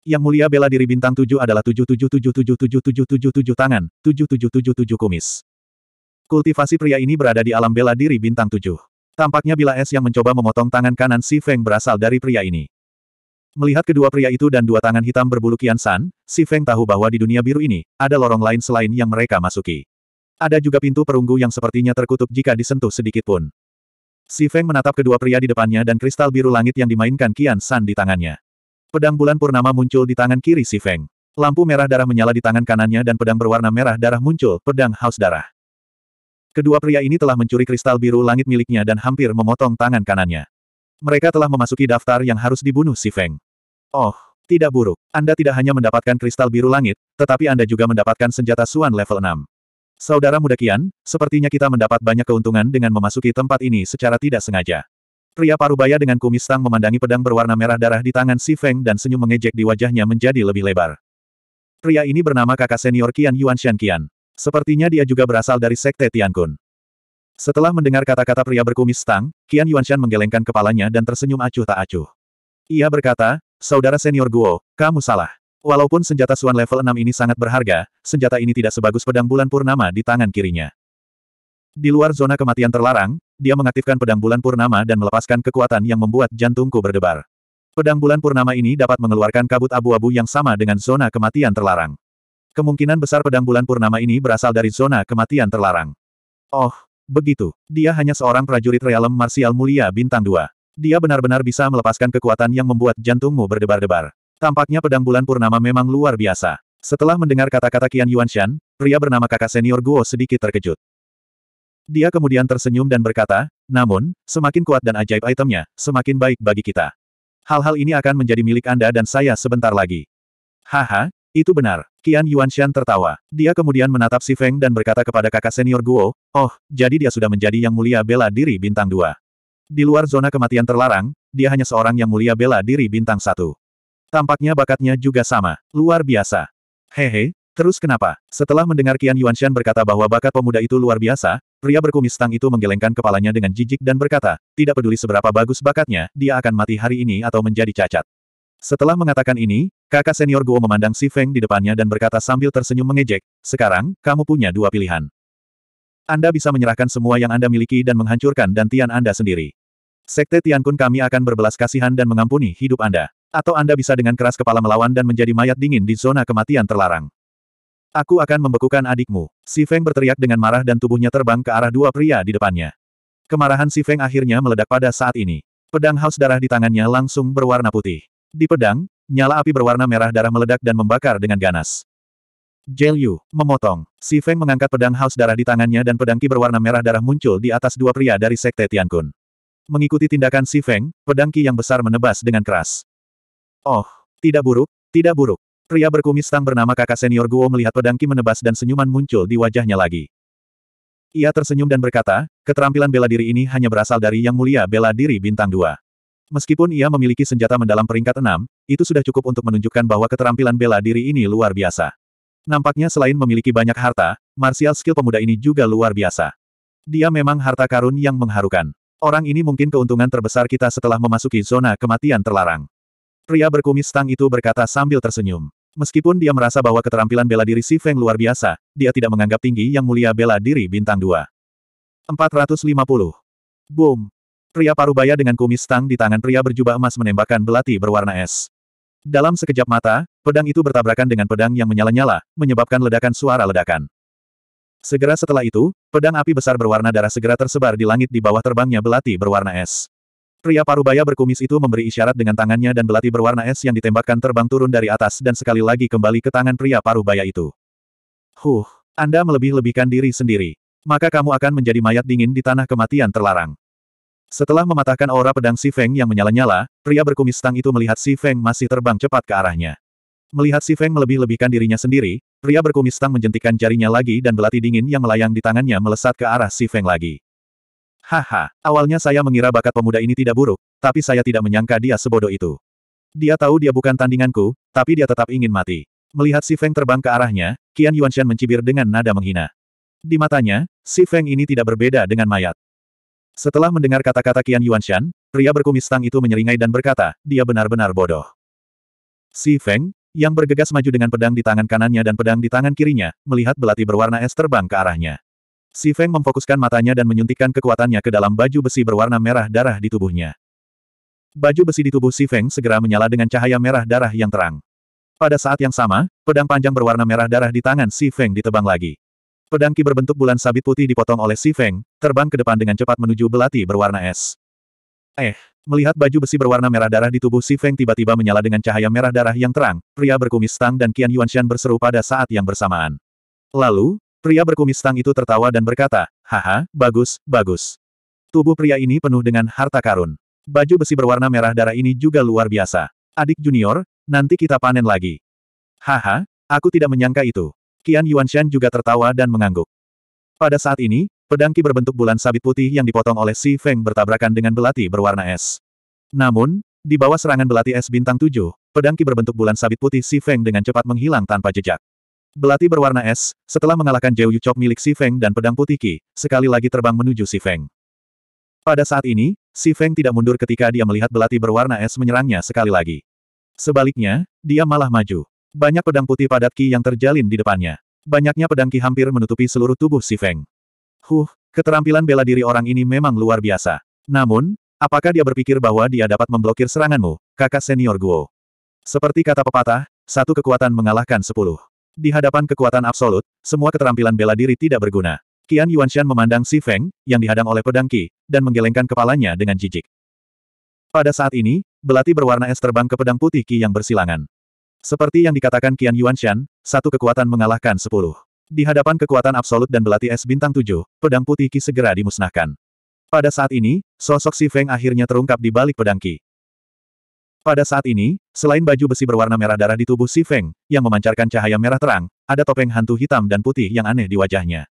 Yang mulia bela diri bintang tujuh adalah tujuh tujuh tujuh tujuh tujuh tujuh tujuh tujuh tangan, tujuh tujuh tujuh tujuh kumis. Kultivasi pria ini berada di alam bela diri bintang tujuh. Tampaknya bila es yang mencoba memotong tangan kanan si Feng berasal dari pria ini. Melihat kedua pria itu dan dua tangan hitam berbulu kian san, si Feng tahu bahwa di dunia biru ini, ada lorong lain selain yang mereka masuki. Ada juga pintu perunggu yang sepertinya terkutuk jika disentuh sedikit pun. Si Feng menatap kedua pria di depannya dan kristal biru langit yang dimainkan Kian San di tangannya. Pedang bulan purnama muncul di tangan kiri si Feng. Lampu merah darah menyala di tangan kanannya dan pedang berwarna merah darah muncul, pedang haus darah. Kedua pria ini telah mencuri kristal biru langit miliknya dan hampir memotong tangan kanannya. Mereka telah memasuki daftar yang harus dibunuh si Feng. Oh, tidak buruk. Anda tidak hanya mendapatkan kristal biru langit, tetapi Anda juga mendapatkan senjata Suan level 6. Saudara muda Kian, sepertinya kita mendapat banyak keuntungan dengan memasuki tempat ini secara tidak sengaja. Pria parubaya dengan kumis tang memandangi pedang berwarna merah darah di tangan Si Feng dan senyum mengejek di wajahnya menjadi lebih lebar. Pria ini bernama kakak senior Qian Yuan Shan Qian. Sepertinya dia juga berasal dari sekte Tian Kun. Setelah mendengar kata-kata pria berkumis tang, Qian Yuan Shan menggelengkan kepalanya dan tersenyum acuh tak acuh. Ia berkata, Saudara senior Guo, kamu salah. Walaupun senjata Suan level 6 ini sangat berharga, senjata ini tidak sebagus pedang bulan purnama di tangan kirinya. Di luar zona kematian terlarang, dia mengaktifkan pedang bulan purnama dan melepaskan kekuatan yang membuat jantungku berdebar. Pedang bulan purnama ini dapat mengeluarkan kabut abu-abu yang sama dengan zona kematian terlarang. Kemungkinan besar pedang bulan purnama ini berasal dari zona kematian terlarang. Oh, begitu. Dia hanya seorang prajurit realem marsial mulia bintang 2. Dia benar-benar bisa melepaskan kekuatan yang membuat jantungmu berdebar-debar. Tampaknya pedang bulan purnama memang luar biasa. Setelah mendengar kata-kata Qian Yuanshan, pria bernama kakak senior Guo sedikit terkejut. Dia kemudian tersenyum dan berkata, namun, semakin kuat dan ajaib itemnya, semakin baik bagi kita. Hal-hal ini akan menjadi milik Anda dan saya sebentar lagi. Haha, itu benar. Qian Yuanshan tertawa. Dia kemudian menatap Si Feng dan berkata kepada kakak senior Guo, Oh, jadi dia sudah menjadi yang mulia bela diri bintang dua. Di luar zona kematian terlarang, dia hanya seorang yang mulia bela diri bintang satu. Tampaknya bakatnya juga sama. Luar biasa. Hehe, Terus kenapa? Setelah mendengar Qian Yuanshan berkata bahwa bakat pemuda itu luar biasa, pria berkumis tang itu menggelengkan kepalanya dengan jijik dan berkata, tidak peduli seberapa bagus bakatnya, dia akan mati hari ini atau menjadi cacat. Setelah mengatakan ini, kakak senior Guo memandang Si Feng di depannya dan berkata sambil tersenyum mengejek, sekarang, kamu punya dua pilihan. Anda bisa menyerahkan semua yang Anda miliki dan menghancurkan dan Tian Anda sendiri. Sekte Tian Kun kami akan berbelas kasihan dan mengampuni hidup Anda. Atau Anda bisa dengan keras kepala melawan dan menjadi mayat dingin di zona kematian terlarang. Aku akan membekukan adikmu. Si Feng berteriak dengan marah dan tubuhnya terbang ke arah dua pria di depannya. Kemarahan si Feng akhirnya meledak pada saat ini. Pedang haus darah di tangannya langsung berwarna putih. Di pedang, nyala api berwarna merah darah meledak dan membakar dengan ganas. Jail Yu, memotong. Si Feng mengangkat pedang haus darah di tangannya dan pedang ki berwarna merah darah muncul di atas dua pria dari Sekte Tian Kun. Mengikuti tindakan si Feng, pedang ki yang besar menebas dengan keras. Oh, tidak buruk, tidak buruk. Pria berkumis Tang bernama kakak senior Guo melihat pedang Ki menebas dan senyuman muncul di wajahnya lagi. Ia tersenyum dan berkata, keterampilan bela diri ini hanya berasal dari Yang Mulia Bela Diri Bintang Dua. Meskipun ia memiliki senjata mendalam peringkat enam, itu sudah cukup untuk menunjukkan bahwa keterampilan bela diri ini luar biasa. Nampaknya selain memiliki banyak harta, martial skill pemuda ini juga luar biasa. Dia memang harta karun yang mengharukan. Orang ini mungkin keuntungan terbesar kita setelah memasuki zona kematian terlarang. Pria berkumis Tang itu berkata sambil tersenyum. Meskipun dia merasa bahwa keterampilan bela diri Si Feng luar biasa, dia tidak menganggap tinggi yang mulia bela diri bintang 2. 450. Boom. Pria parubaya dengan kumis tang di tangan pria berjubah emas menembakkan belati berwarna es. Dalam sekejap mata, pedang itu bertabrakan dengan pedang yang menyala-nyala, menyebabkan ledakan suara ledakan. Segera setelah itu, pedang api besar berwarna darah segera tersebar di langit di bawah terbangnya belati berwarna es. Pria parubaya berkumis itu memberi isyarat dengan tangannya dan belati berwarna es yang ditembakkan terbang turun dari atas dan sekali lagi kembali ke tangan pria parubaya itu. Huh, Anda melebih-lebihkan diri sendiri. Maka kamu akan menjadi mayat dingin di tanah kematian terlarang. Setelah mematahkan aura pedang Si Feng yang menyala-nyala, pria berkumis tang itu melihat Si Feng masih terbang cepat ke arahnya. Melihat Si Feng melebih-lebihkan dirinya sendiri, pria berkumis tang menjentikan jarinya lagi dan belati dingin yang melayang di tangannya melesat ke arah Si Feng lagi. Haha, awalnya saya mengira bakat pemuda ini tidak buruk, tapi saya tidak menyangka dia sebodoh itu. Dia tahu dia bukan tandinganku, tapi dia tetap ingin mati. Melihat Si Feng terbang ke arahnya, Qian Yuanshan mencibir dengan nada menghina. Di matanya, Si Feng ini tidak berbeda dengan mayat. Setelah mendengar kata-kata Qian Yuanshan, pria berkumis tang itu menyeringai dan berkata, dia benar-benar bodoh. Si Feng, yang bergegas maju dengan pedang di tangan kanannya dan pedang di tangan kirinya, melihat belati berwarna es terbang ke arahnya. Si Feng memfokuskan matanya dan menyuntikkan kekuatannya ke dalam baju besi berwarna merah darah di tubuhnya. Baju besi di tubuh Si Feng segera menyala dengan cahaya merah darah yang terang. Pada saat yang sama, pedang panjang berwarna merah darah di tangan Si Feng ditebang lagi. Pedang ki berbentuk bulan sabit putih dipotong oleh Si Feng, terbang ke depan dengan cepat menuju belati berwarna es. Eh, melihat baju besi berwarna merah darah di tubuh Si Feng tiba-tiba menyala dengan cahaya merah darah yang terang, pria berkumis Tang dan Qian Yuanshan berseru pada saat yang bersamaan. Lalu, Pria berkumis tang itu tertawa dan berkata, Haha, bagus, bagus. Tubuh pria ini penuh dengan harta karun. Baju besi berwarna merah darah ini juga luar biasa. Adik junior, nanti kita panen lagi. Haha, aku tidak menyangka itu. Qian Yuanshan juga tertawa dan mengangguk. Pada saat ini, pedangki berbentuk bulan sabit putih yang dipotong oleh Si Feng bertabrakan dengan belati berwarna es. Namun, di bawah serangan belati es bintang tujuh, pedangki berbentuk bulan sabit putih Si Feng dengan cepat menghilang tanpa jejak. Belati berwarna es, setelah mengalahkan Zhou Yuchok milik Si Feng dan pedang putih Ki, sekali lagi terbang menuju Si Feng. Pada saat ini, Si Feng tidak mundur ketika dia melihat belati berwarna es menyerangnya sekali lagi. Sebaliknya, dia malah maju. Banyak pedang putih padat Ki yang terjalin di depannya. Banyaknya pedang Ki hampir menutupi seluruh tubuh Si Feng. Huh, keterampilan bela diri orang ini memang luar biasa. Namun, apakah dia berpikir bahwa dia dapat memblokir seranganmu, kakak senior Guo? Seperti kata pepatah, satu kekuatan mengalahkan sepuluh. Di hadapan kekuatan absolut, semua keterampilan bela diri tidak berguna. Qian Yuanshan memandang Si Feng, yang dihadang oleh pedang Qi, dan menggelengkan kepalanya dengan jijik. Pada saat ini, belati berwarna es terbang ke pedang putih Qi yang bersilangan. Seperti yang dikatakan Qian Yuanshan, satu kekuatan mengalahkan sepuluh. Di hadapan kekuatan absolut dan belati es bintang tujuh, pedang putih Qi segera dimusnahkan. Pada saat ini, sosok Si Feng akhirnya terungkap di balik pedang Qi. Pada saat ini, selain baju besi berwarna merah darah di tubuh Si Feng, yang memancarkan cahaya merah terang, ada topeng hantu hitam dan putih yang aneh di wajahnya.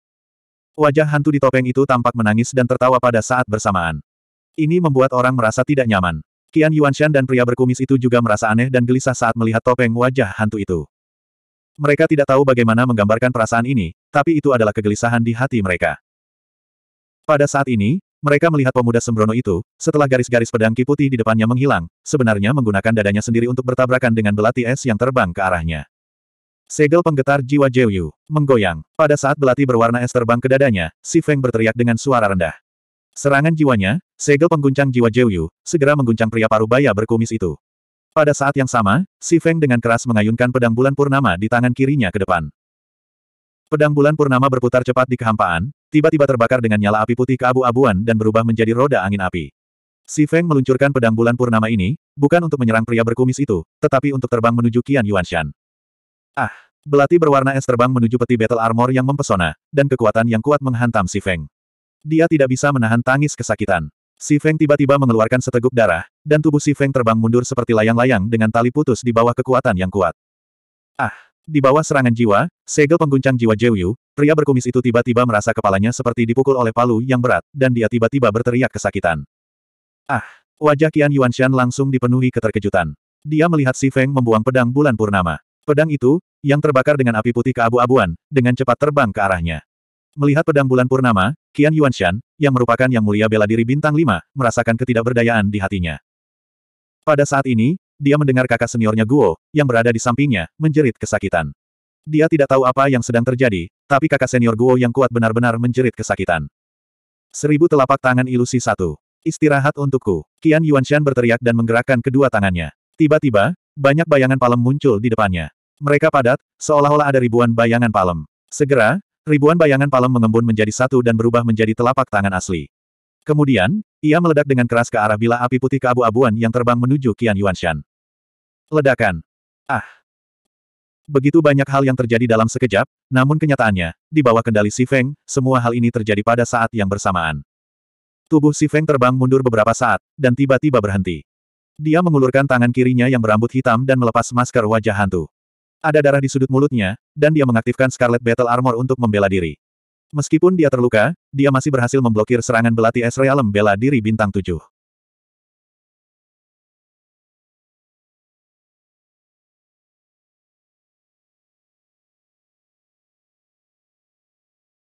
Wajah hantu di topeng itu tampak menangis dan tertawa pada saat bersamaan. Ini membuat orang merasa tidak nyaman. Qian Yuanshan dan pria berkumis itu juga merasa aneh dan gelisah saat melihat topeng wajah hantu itu. Mereka tidak tahu bagaimana menggambarkan perasaan ini, tapi itu adalah kegelisahan di hati mereka. Pada saat ini, mereka melihat pemuda sembrono itu, setelah garis-garis pedang ki putih di depannya menghilang, sebenarnya menggunakan dadanya sendiri untuk bertabrakan dengan belati es yang terbang ke arahnya. Segel penggetar jiwa Jeyu, menggoyang. Pada saat belati berwarna es terbang ke dadanya, Si Feng berteriak dengan suara rendah. Serangan jiwanya, segel pengguncang jiwa Jeyu, segera mengguncang pria paruh baya berkumis itu. Pada saat yang sama, Si Feng dengan keras mengayunkan pedang bulan purnama di tangan kirinya ke depan. Pedang bulan purnama berputar cepat di kehampaan, tiba-tiba terbakar dengan nyala api putih keabu-abuan dan berubah menjadi roda angin api. Si Feng meluncurkan pedang bulan purnama ini, bukan untuk menyerang pria berkumis itu, tetapi untuk terbang menuju Qian Yuanshan. Ah, belati berwarna es terbang menuju peti battle armor yang mempesona, dan kekuatan yang kuat menghantam Si Feng. Dia tidak bisa menahan tangis kesakitan. Si Feng tiba-tiba mengeluarkan seteguk darah, dan tubuh Si Feng terbang mundur seperti layang-layang dengan tali putus di bawah kekuatan yang kuat. Ah, di bawah serangan jiwa, segel pengguncang jiwa Jeyu, pria berkumis itu tiba-tiba merasa kepalanya seperti dipukul oleh palu yang berat, dan dia tiba-tiba berteriak kesakitan. Ah! Wajah Qian Yuanshan langsung dipenuhi keterkejutan. Dia melihat Si Feng membuang pedang bulan purnama. Pedang itu, yang terbakar dengan api putih ke abu abuan dengan cepat terbang ke arahnya. Melihat pedang bulan purnama, Qian Yuanshan, yang merupakan yang mulia bela diri bintang lima, merasakan ketidakberdayaan di hatinya. Pada saat ini, dia mendengar kakak seniornya Guo, yang berada di sampingnya, menjerit kesakitan. Dia tidak tahu apa yang sedang terjadi, tapi kakak senior Guo yang kuat benar-benar menjerit kesakitan. Seribu telapak tangan ilusi satu. Istirahat untukku. Qian Yuanshan berteriak dan menggerakkan kedua tangannya. Tiba-tiba, banyak bayangan palem muncul di depannya. Mereka padat, seolah-olah ada ribuan bayangan palem. Segera, ribuan bayangan palem mengembun menjadi satu dan berubah menjadi telapak tangan asli. Kemudian, ia meledak dengan keras ke arah bila api putih keabu-abuan yang terbang menuju Qian Yuanshan. Ledakan. Ah. Begitu banyak hal yang terjadi dalam sekejap, namun kenyataannya, di bawah kendali Si Feng, semua hal ini terjadi pada saat yang bersamaan. Tubuh Si Feng terbang mundur beberapa saat, dan tiba-tiba berhenti. Dia mengulurkan tangan kirinya yang berambut hitam dan melepas masker wajah hantu. Ada darah di sudut mulutnya, dan dia mengaktifkan Scarlet Battle Armor untuk membela diri. Meskipun dia terluka, dia masih berhasil memblokir serangan belati Es Realm bela diri bintang Tujuh.